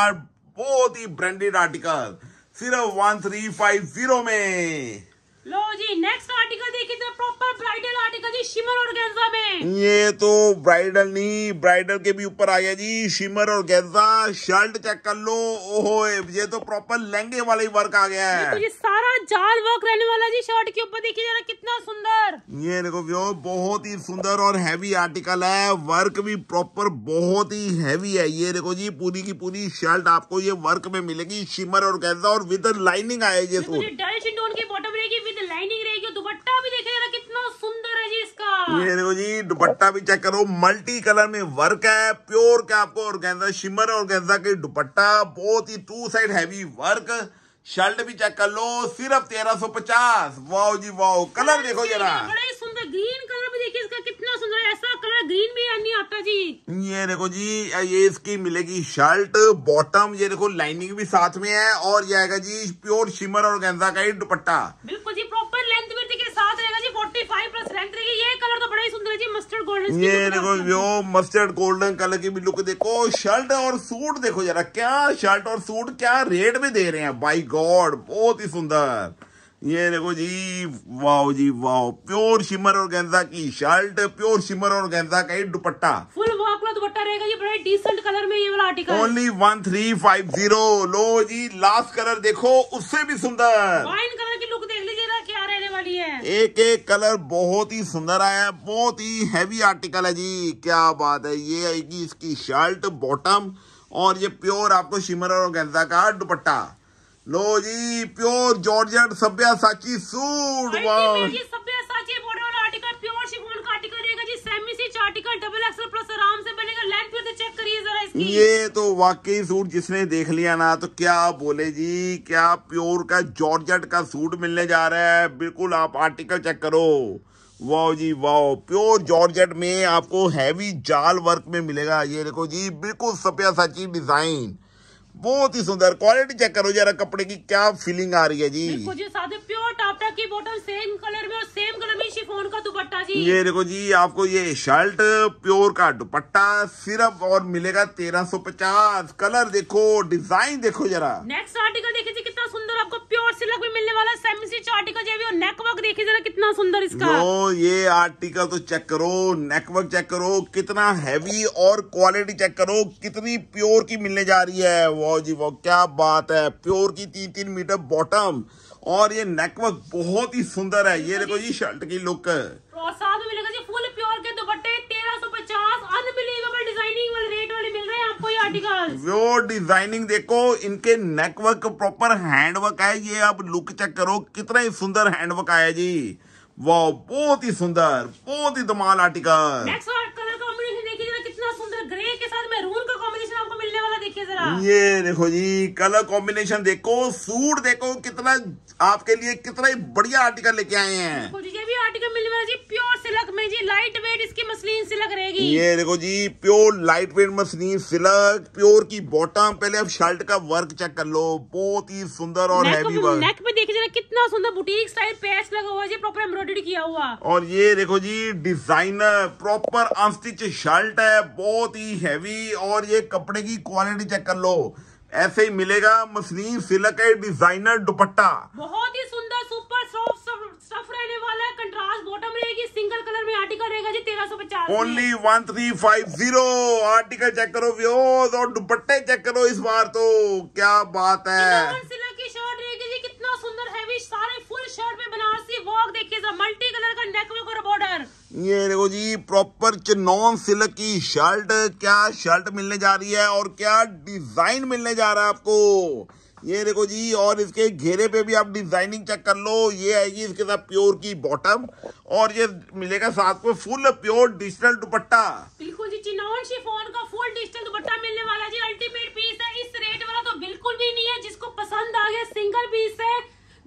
A: बहुत ही ब्रांडेड आर्टिकल सिर्फ वन थ्री फाइव जीरो में
B: लो जी नेक्स्ट आर्टिकल देखिए तो प्रॉपर ब्राइडल आर्टिकल जी शिमर और गेंजा में
A: ये तो ब्राइडल नहीं ब्राइडल के भी ऊपर आ गया जी शिमर और गेंजा शर्ट चेक कर लो ओहो ये तो प्रॉपर लहंगे वाला ही वर्क आ गया है तो
B: ये सारा जाल वर्क रहने वाला जी शर्ट के ऊपर देखिए जरा कितना सुंदर
A: ये देखो व्यो बहुत ही सुंदर और हैवी आर्टिकल है वर्क भी प्रॉपर बहुत ही हैवी है ये देखो जी पूरी की पूरी शर्ट आपको ये वर्क में मिलेगी शिमर और गेंजा और विद लाइनिंग आएगी डल
B: शिंडोन तो की बॉटम रहेगी विद विद लाइनिंग रहेगी दुपट्टा भी देखिए जरा कितना सुंदर
A: है जी इसका ये देखो जी दुपट्टा भी चेक करो मल्टी कलर में वर्क है प्योर का आपको ऑर्गेन्जा शिमर और गेंदा के दुपट्टा बहुत ही two side heavy work shirt भी चेक कर लो सिर्फ तेरह सौ पचास वाओ जी वाओ कलर देखो जरा ये देखो जी ये इसकी मिलेगी शर्ट बॉटम ये देखो लाइनिंग भी साथ में है और ये आएगा जी प्योर शिमर और गेंदा का ही दुपट्टा
B: बिल्कुल जी प्रॉपर लेंथ भी के साथ रहेगा जी फोर्टी फाइव प्लस लेंथ रहेगी ये कलर तो बड़ा ही मस्टर्ड गोल्डन ये देखो यो
A: मस्टर्ड गोल्डन कलर की भी लुक देखो शर्ट और सूट देखो जरा क्या शर्ट और सूट क्या रेट में दे रहे हैं बाई गॉड बहुत ही सुंदर ये देखो जी वाओ जी wow pure shimmer organza की shirt pure shimmer organza का ही दुपट्टा
B: फुल वर्क वाला दुपट्टा रहेगा ये बड़ा डीसेंट कलर में ये वाला article only
A: one three five zero लो जी लास्ट कलर देखो उससे भी सुंदर
B: वाइन कलर की लुक दे रही है
A: एक एक कलर बहुत ही सुंदर आया बहुत ही हैवी आर्टिकल है जी क्या बात है ये आएगी इसकी शर्ट बॉटम और ये प्योर आपको शिमर और गेंदा का दुपट्टा लो जी प्योर जॉर्जेट सभ्या साची सूट वाह
B: शिफॉन का आर्टिकल रहेगा जी semi stitch article double XL plus आराम से बनेगा लेंथ भी तो चेक करिए जरा इसकी ये
A: तो वाकई सूट जिसने देख लिया ना तो क्या बोले जी क्या प्योर का जॉर्जेट का सूट मिलने जा रहा है बिल्कुल आप आर्टिकल चेक करो वाओ जी वाओ प्योर जॉर्जेट में आपको हैवी जाल वर्क में मिलेगा ये देखो जी बिल्कुल सपिया साची डिजाइन बहुत ही सुंदर क्वालिटी चेक करो जरा कपड़े की क्या फीलिंग आ रही है जी देखो जी
B: सादे प्योर टाटा की बॉटम सेम कलर में और सेम कलर में शिफोन का दुपट्टा जी ये देखो
A: जी आपको ये शर्ट प्योर का दुपट्टा सिर्फ और मिलेगा तेरह सौ पचास कलर देखो डिजाइन देखो जरा
B: नेक्स्ट आर्टिकल देखिए जी कितना सुंदर आपको प्योर सिल्क में मिलने वाला सेमी स्टिच आर्टिकल जी और नेकवर्क देखिए जरा कितना सुंदर इसका
A: ओ ये आर्टिकल तो चेक करो नेकवर्क चेक करो कितना हैवी और क्वालिटी चेक करो कितनी प्योर की मिलने जा रही है वाह जी वाह क्या बात है प्योर की तीन तीन मीटर बॉटम और ये नेकवर्क बहुत ही सुंदर है ये देखो जी शर्ट की लुक है डिजाइनिंग देखो इनके नेकवर्क प्रॉपर हैंडवर्क है ये आप लुक चेक करो कितना ही सुंदर हैंडवर्क आया जी वाह बहुत ही सुंदर बहुत ही दमाल आर्टिकल नेक्स्ट वाला अच्छा। ये देखो जी कलर कॉम्बिनेशन देखो सूट देखो कितना आपके लिए कितना ही बढ़िया आर्टिकल लेके आए हैं
B: ये भी आर्टिकल जी प्योर सिलक में जी लाइट इसकी मसलिन सिलक रहेगी ये
A: देखो जी pure light weight muslin silk pure की बॉटम पहले आप शर्ट का वर्क चेक कर लो बहुत ही सुंदर और हैवी वर्क
B: नेक पे देखिए जरा कितना सुंदर बुटीक स्टाइल पैच लगा हुआ है प्रॉपर एम्ब्रॉयडरी किया हुआ
A: और ये देखो जी डिजाइनर प्रॉपर अंस्टिच शर्ट है बहुत ही हैवी और ये कपड़े की क्वालिटी चेक कर लो ऐसे ही मिलेगा मसनीन सिलक डिजाइनर दुपट्टा
B: बहुत ही सुंदर सुपर सॉफ्ट रहने वाला है कंट्रास्ट बॉटम रहेगी सिंगल कलर में आर्टिकल रहेगा जी तेरह सौ पचास only
A: one three five zero article check करो व्योज और दुपट्टे चेक करो इस बार तो क्या बात है
B: सिलक की शर्ट रहेगी जी इतना सुंदर हैवी सारे फुल शर्ट में बनारसी वॉक देखिए सब मल्टी कलर का नेक में पूरा बॉर्डर
A: ये देखो जी प्रॉपर चिनॉन सिल्क की शर्ट क्या शर्ट मिलने जा रही है और क्या डिजाइन मिलने जा रहा है आपको ये देखो जी और इसके घेरे पे भी आप डिजाइनिंग चेक कर लो ये आएगी इसके साथ प्योर की बॉटम और ये मिलेगा साथ में फुल प्योर डिजिटल दुपट्टा
B: बिल्कुल जी चिनौन शिफोन का फुल डिजिटल दुपट्टा मिलने वाला जी अल्टीमेट पीस है इस रेट वाला तो बिल्कुल भी नहीं है जिसको पसंद आ गया सिंगल पीस है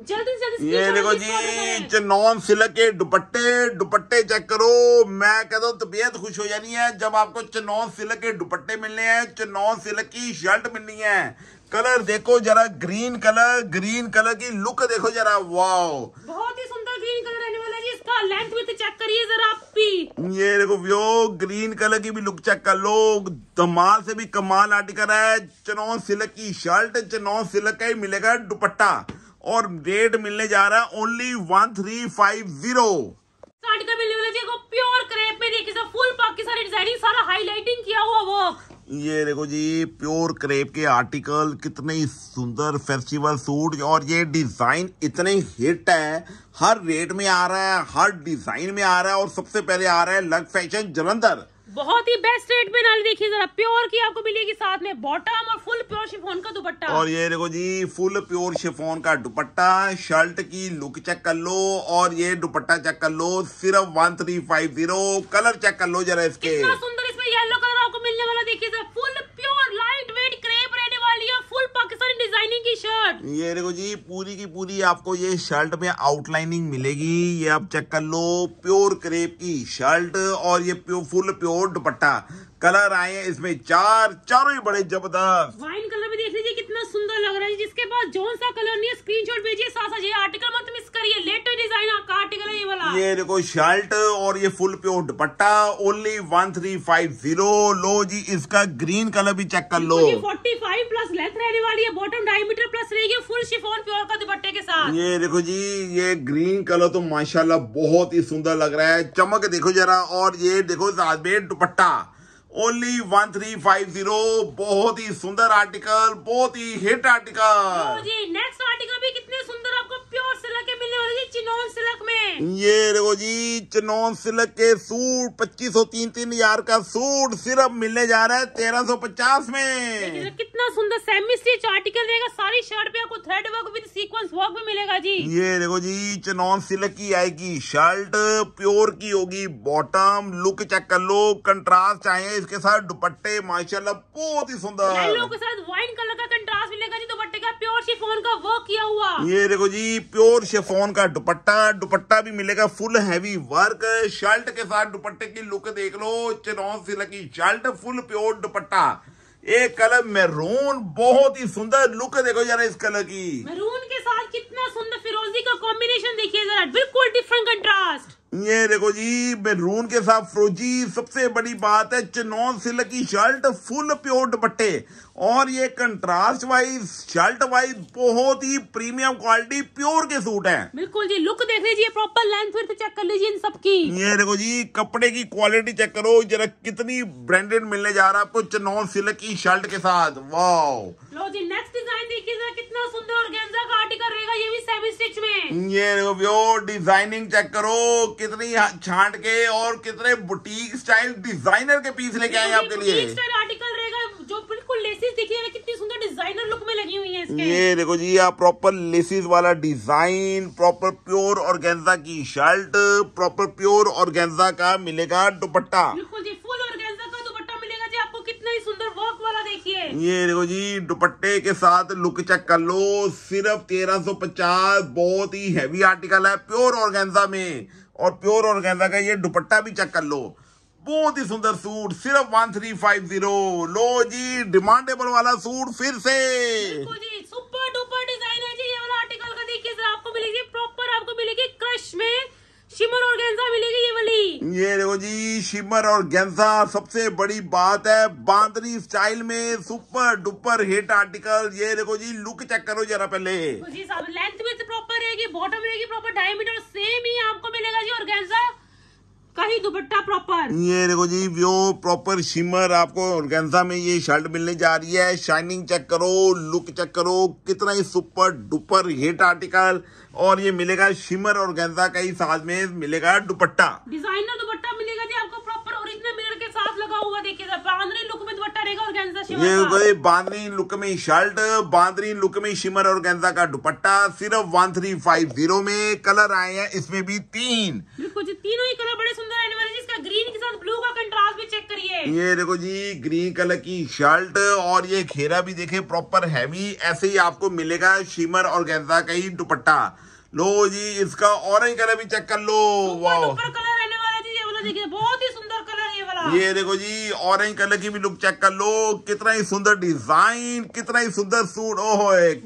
B: जल्दी जल्दी
A: ये देखो जी नॉन सिल्क के दुपट्टे दुपट्टे चेक करो मैं कहता हूँ तबीयत खुश हो जानी है जब आपको चनौन सिल्क के दुपट्टे मिलने हैं चनौन सिल्क की शर्ट मिलनी है कलर देखो जरा ग्रीन कलर ग्रीन कलर की लुक देखो जरा वाओ
B: बहुत ही सुंदर ग्रीन कलर रहने वाला है इसका लेंथ भी तो चेक करिए जरा आप भी
A: ये देखो व्यो ग्रीन कलर की भी लुक चेक कर लो धमाल से भी कमाल आर्टिकल है चनौन सिल्क की शर्ट चनौन सिल्क का ही मिलेगा दुपट्टा और रेट मिलने जा रहा है only one three five zero
B: pure crepe में देखिए फुल पाकिस्तानी डिजाइनिंग सारा हाईलाइटिंग किया हुआ वर्क
A: ये देखो जी प्योर क्रेप के आर्टिकल कितने ही सुंदर फेस्टिवल सूट और ये डिज़ाइन इतने हिट है हर रेट में आ रहा है हर डिज़ाइन में आ रहा है और सबसे पहले आ रहा है लग फैशन जलंधर
B: बहुत ही बेस्ट रेट में नाल देखिए जरा प्योर की आपको मिलेगी साथ में बॉटम और फुल प्योर शिफोन का दुपट्टा और
A: ये देखो जी फुल प्योर शिफोन का दुपट्टा शर्ट की लुक चेक कर लो और ये दुपट्टा चेक कर लो सिर्फ one three five zero colour check कर लो जरा इसके
B: सुंदर देखिए full pure light weight crepe रहने वाली है फुल पाकिस्तानी डिजाइनिंग की शर्ट
A: ये देखो जी पूरी की पूरी आपको ये शर्ट में आउटलाइनिंग मिलेगी ये आप चेक कर लो प्योर क्रेप की शर्ट और ये प्योर फुल प्योर दुपट्टा कलर आए हैं इसमें चार चारों ही बड़े जबरदस्त
B: वाइन कलर में देख लीजिए कितना सुंदर लग रहा है जिसके पास जोन सा कलर नहीं है शॉट भेजिए आर्टिकल मत मिस करिए लेटेस्ट डिजाइन आपका आर्टिकल है ये वाला ये
A: देखो शर्ट और ये फुल प्योर दुपट्टा only one three five zero लो जी इसका ग्रीन कलर भी चेक कर लो
B: फोर्टी फाइव प्लस लेंथ रहने वाली है बॉटम ढाई प्लस रहेगी फुल शिफोन प्योर का दुपट्टे के साथ ये देखो
A: जी ये ग्रीन कलर तो माशाला बहुत ही सुंदर लग रहा है चमक देखो जरा और ये देखो दुपट्टा only one three five zero बहुत ही सुंदर आर्टिकल बहुत ही हिट आर्टिकल
B: जी नेक्स्ट आर्टिकल भी कितने सुंदर आपको प्योर सिल्क के मिलने वाले चिनोन सिल्क में
A: ये देखो जी चिनोन सिल्क के सूट पच्चीस सौ तीन तीन हजार का सूट सिर्फ मिलने जा रहा है तेरह सौ पचास
B: में मतलब कितना सुंदर सेमी स्टिच आर्टिकल रहेगा सारी शर्ट पे आपको thread work with sequence work भी मिलेगा जी ये
A: देखो जी चिनोन सिल्क की आएगी शर्ट प्योर की होगी बॉटम लुक चेक कर लो कंट्रास्ट आए इसके साथ दुपट्टे माशाल्लाह बहुत ही सुंदर येलो
B: के साथ वाइन कलर का कंट्रास्ट मिलेगा जी दुपट्टे का प्योर शिफोन का वर्क किया हुआ ये
A: देखो जी प्योर शिफोन का दुपट्टा दुपट्टा भी मिलेगा फुल हैवी वर्क शर्ट के साथ दुपट्टे की लुक देख लो चिनौन सिला की शर्ट फुल प्योर दुपट्टा एक कलर मैरून बहुत ही सुंदर लुक देखो जरा इस कलर की
B: मैरून के साथ कितना सुंदर फिरोजी का कॉम्बिनेशन देखिए जरा बिल्कुल डिफरेंट कंट्रास्ट
A: ये देखो जी बेरून के साथ फ्रोजी सबसे बड़ी बात है चनौन सिल्क की शर्ट फुल प्योर दुपट्टे और ये कंट्रास्ट वाइज शर्ट वाइज बहुत ही प्रीमियम क्वालिटी प्योर के सूट हैं
B: बिल्कुल जी लुक देख लीजिए प्रॉपर लेंथ फिर से चेक कर लीजिए इन सब की ये देखो
A: जी कपड़े की क्वालिटी चेक करो जरा कितनी ब्रांडेड मिलने जा रहा है आपको चनौन सिल्क की शर्ट के साथ वाह
B: लो जी नेक्स्ट डिजाइन देखिए कितना सुंदर और गेंजा का रहेगा ये भी सेवन स्टिच में
A: ये व्यो डिजाइनिंग चेक करो कितनी छांट के और कितने बुटीक स्टाइल डिजाइनर के पीस लेके आए आपके लिए
B: आर्टिकल रहेगा जो बिल्कुल लेसिस दिखिएगा कितनी सुंदर डिजाइनर लुक में लगी हुई है इसके। ये
A: देखो जी आप प्रॉपर लेसिस वाला डिजाइन प्रॉपर प्योर और की शर्ट प्रॉपर प्योर और का मिलेगा दुपट्टा
B: बिल्कुल जी फुल और कितना ही सुंदर वॉक वाला देखिए
A: ये देखो जी दुपट्टे के साथ लुक चेक कर लो सिर्फ तेरह पचास बहुत ही हैवी आर्टिकल है प्योर ऑर्गेन्जा में और प्योर ऑर्गेन्जा का ये दुपट्टा भी चेक कर लो बहुत ही सुंदर सूट सिर्फ वन थ्री फाइव जीरो लो जी डिमांडेबल वाला सूट फिर से जी,
B: सुपर डुपर डिजाइन है जी ये वाला आर्टिकल का देखिए आपको मिलेगी
A: शिमर और गेंजा सबसे बड़ी बात है बांदरी स्टाइल में सुपर डुपर हिट आर्टिकल ये देखो जी लुक चेक करो जरा पहले
B: तो जी साहब लेंथ भी प्रॉपर तो रहेगी बॉटम रहेगी प्रॉपर डायमीटर सेम ही आपको मिलेगा जी और गेंजा कहीं दुपट्टा प्रॉपर
A: ये देखो जी वो प्रॉपर शिमर आपको ऑर्गेन्जा में ये शर्ट मिलने जा रही है शाइनिंग चेक करो लुक चेक करो कितना ही सुपर डुपर हिट आर्टिकल और ये मिलेगा शिमर और का ही साथ में मिलेगा दुपट्टा
B: डिजाइनर दुपट्टा मिलेगा जी आपको प्रॉपर लगा हुआ देखिए सर लुक में दुपट्टा रहेगा और ये
A: गई बांदनी लुक में शर्ट बांदनी लुक में शिमर और गेंजा का दुपट्टा सिर्फ वन थ्री फाइव जीरो में कलर आए हैं इसमें भी तीन
B: बिल्कुल जी तीनों ही कलर बड़े सुंदर आने वाले जिसका ग्रीन के साथ ब्लू का कंट्रास्ट भी चेक करिए ये
A: देखो जी ग्रीन कलर की शर्ट और ये घेरा भी देखे प्रॉपर हैवी ऐसे ही आपको मिलेगा शिमर और गेंजा का ही दुपट्टा लो जी इसका ऑरेंज कलर भी चेक कर लो वाह
B: कलर रहने वाला जी ये देखिए बहुत ही ये देखो
A: जी ऑरेंज कलर की भी लुक चेक कर लो कितना ही सुंदर डिजाइन कितना ही सुंदर सूट हो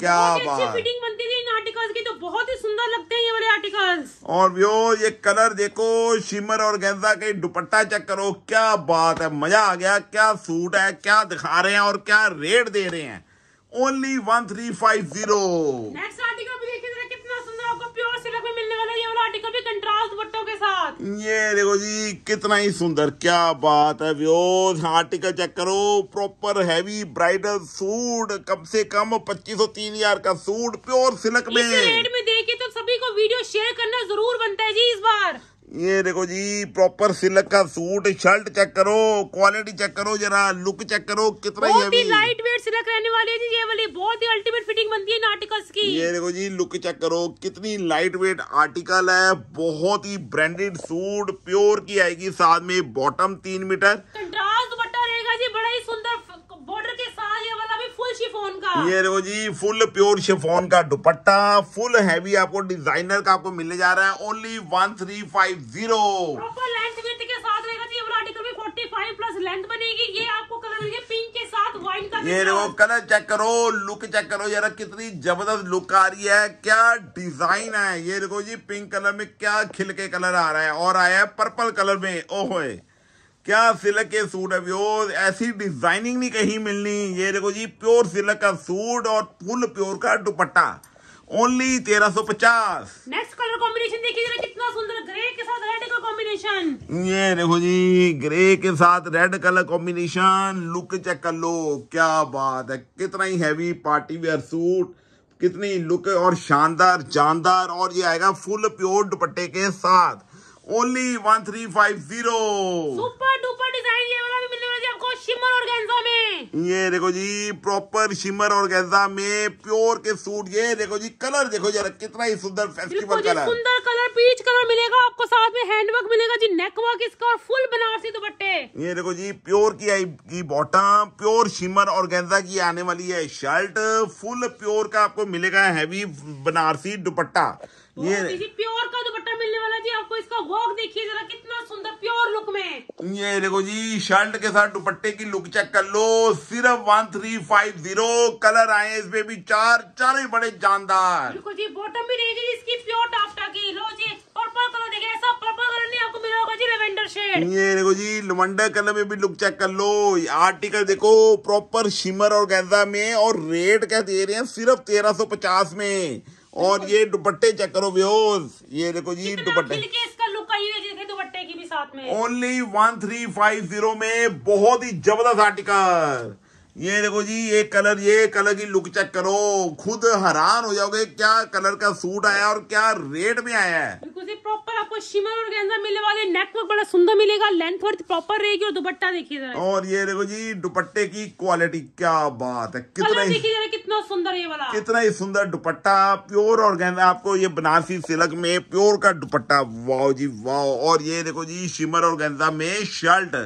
A: क्या बात
B: बनती थी आर्टिकल्स की तो बहुत ही सुंदर लगते हैं ये वाले आर्टिकल्स
A: और व्यो ये कलर देखो शिमर और गेंजा के दुपट्टा चेक करो क्या बात है मजा आ गया क्या सूट है क्या दिखा रहे हैं और क्या रेट दे रहे हैं only one three five zero
B: article भी कंट्रास्ट दुपट्टों के साथ
A: ये देखो जी कितना ही सुंदर क्या बात है व्योज आर्टिकल चेक करो प्रॉपर हैवी ब्राइडल सूट कम से कम पच्चीस सौ तीन हजार का सूट प्योर सिल्क में रेट
B: में देखिए तो सभी को वीडियो शेयर करना जरूर बनता है जी इस बार
A: ये देखो जी प्रॉपर सिल्क का सूट शर्ट चेक करो क्वालिटी चेक करो जरा लुक चेक करो कितना बहुत ही लाइट
B: वेट सिलक रहने वाली है जी ये वाली बहुत ही अल्टीमेट फिटिंग बनती है इन आर्टिकल्स की ये
A: देखो जी लुक चेक करो कितनी लाइट वेट आर्टिकल है बहुत ही ब्रांडेड सूट प्योर की आएगी साथ में बॉटम तीन मीटर
B: कंट्रास्ट दुपट्टा रहेगा जी बड़ा ही सुंदर शिफोन का ये देखो
A: जी फुल प्योर शिफोन का दुपट्टा फुल हैवी आपको डिजाइनर का आपको मिलने जा रहा है only one three five zero ये देखो कलर चेक करो लुक चेक करो यार कितनी जबरदस्त लुक आ रही है क्या डिजाइन है ये देखो जी पिंक कलर में क्या खिलके कलर आ रहा है और आया है पर्पल कलर में ओहो क्या सिल्क के सूट है व्योर ऐसी डिजाइनिंग नहीं कहीं मिलनी ये देखो जी प्योर सिल्क का सूट और फुल प्योर का दुपट्टा ओनली तेरह सौ पचास
B: नेक्स्ट कलर कॉम्बिनेशन देखिए कितना सुंदर ग्रे के साथ रेड का कॉम्बिनेशन
A: ये देखो जी ग्रे के साथ red colour combination look check कर लो क्या बात है कितना ही हैवी पार्टी वेयर सूट कितनी लुक और शानदार जानदार और ये आएगा फुल प्योर दुपट्टे के साथ only one three five zero super
B: duper design ये वाला भी मिलने वाला आपको शिमर ऑर्गेन्जा में
A: ये देखो जी प्रॉपर शिमर और ऑर्गेन्जा में प्योर के सूट ये देखो जी कलर देखो जरा कितना ही सुंदर फेस्टिवल कलर
B: सुंदर कलर पीच कलर मिलेगा आपको साथ में हैंडवर्क मिलेगा जी नेक वर्क इसका और फुल बनारसी दुपट्टे
A: ये देखो जी प्योर की आई की बॉटम प्योर शिमर ऑर्गेन्जा की आने वाली है शर्ट फुल प्योर का आपको मिलेगा हैवी बनारसी दुपट्टा ये
B: प्योर का दुपट्टा मिलने वाला जी आपको इसका वॉक देखिए जरा कितना सुंदर प्योर लुक में
A: ये देखो जी शर्ट के साथ दुपट्टे की लुक चेक कर लो सिर्फ one three five zero colour आए इसमें भी चार चार ही बड़े जानदार
B: देखो जी बॉटम भी रहेगी इसकी प्योर टाफ्टा की लो जी पर्पल कलर देखिए ऐसा पर्पल कलर नहीं आपको मिला होगा जी लेवेंडर शेड
A: ये देखो जी लेवेंडर कलर में भी लुक चेक कर लो आर्टिकल देखो प्रॉपर शिमर और गैजा में और रेट क्या दे रहे हैं सिर्फ तेरह में और ये दुपट्टे चेक करो व्योज ये देखो जी दुपट्टे
B: की भी साथ में
A: only one three five zero में बहुत ही जबरदस्त आर्टिकल ये देखो जी ये कलर ये कलर की लुक चेक करो खुद हैरान हो जाओगे क्या कलर का सूट आया और क्या रेट में आया है
B: प्रॉपर आपको शिमर और मिलने वाले नेटवर्क बड़ा सुंदर मिलेगा लेंथ और प्रॉपर रहेगी और दुपट्टा देखिए जरा
A: और ये देखो जी दुपट्टे की क्वालिटी क्या बात है कितना देखिए
B: जरा कितना सुंदर ये वाला कितना
A: ही सुंदर दुपट्टा प्योर और गेंदा आपको ये बनारसी सिलक में प्योर का दुपट्टा वाओ जी वाओ और ये देखो जी शिमर और गेंदा में शर्ट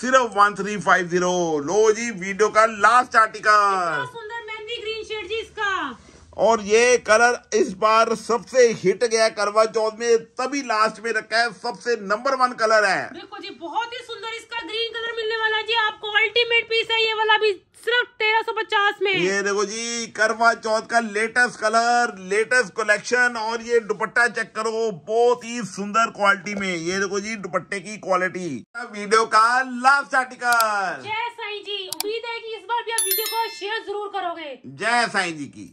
A: सिर्फ वन थ्री फाइव जीरो लो जी वीडियो का लास्ट आर्टिकल
B: सुंदर ग्रीन जी इसका
A: और ये कलर इस बार सबसे हिट गया करवा चौथ में तभी लास्ट में रखा है सबसे नंबर वन कलर है
B: देखो जी बहुत ही सुंदर इसका ग्रीन कलर मिलने वाला जी आपको अल्टीमेट पीस है ये वाला भी सिर्फ तेरह सौ पचास में ये देखो जी
A: करवा चौथ का लेटेस्ट कलर लेटेस्ट कलेक्शन और ये दुपट्टा चेक करो बहुत ही सुंदर क्वालिटी में ये देखो जी दुपट्टे की क्वालिटी वीडियो का लास्ट आर्टिकल
B: जय साई जी उम्मीद है कि इस बार भी आप वीडियो को शेयर जरूर करोगे
A: जय साई जी की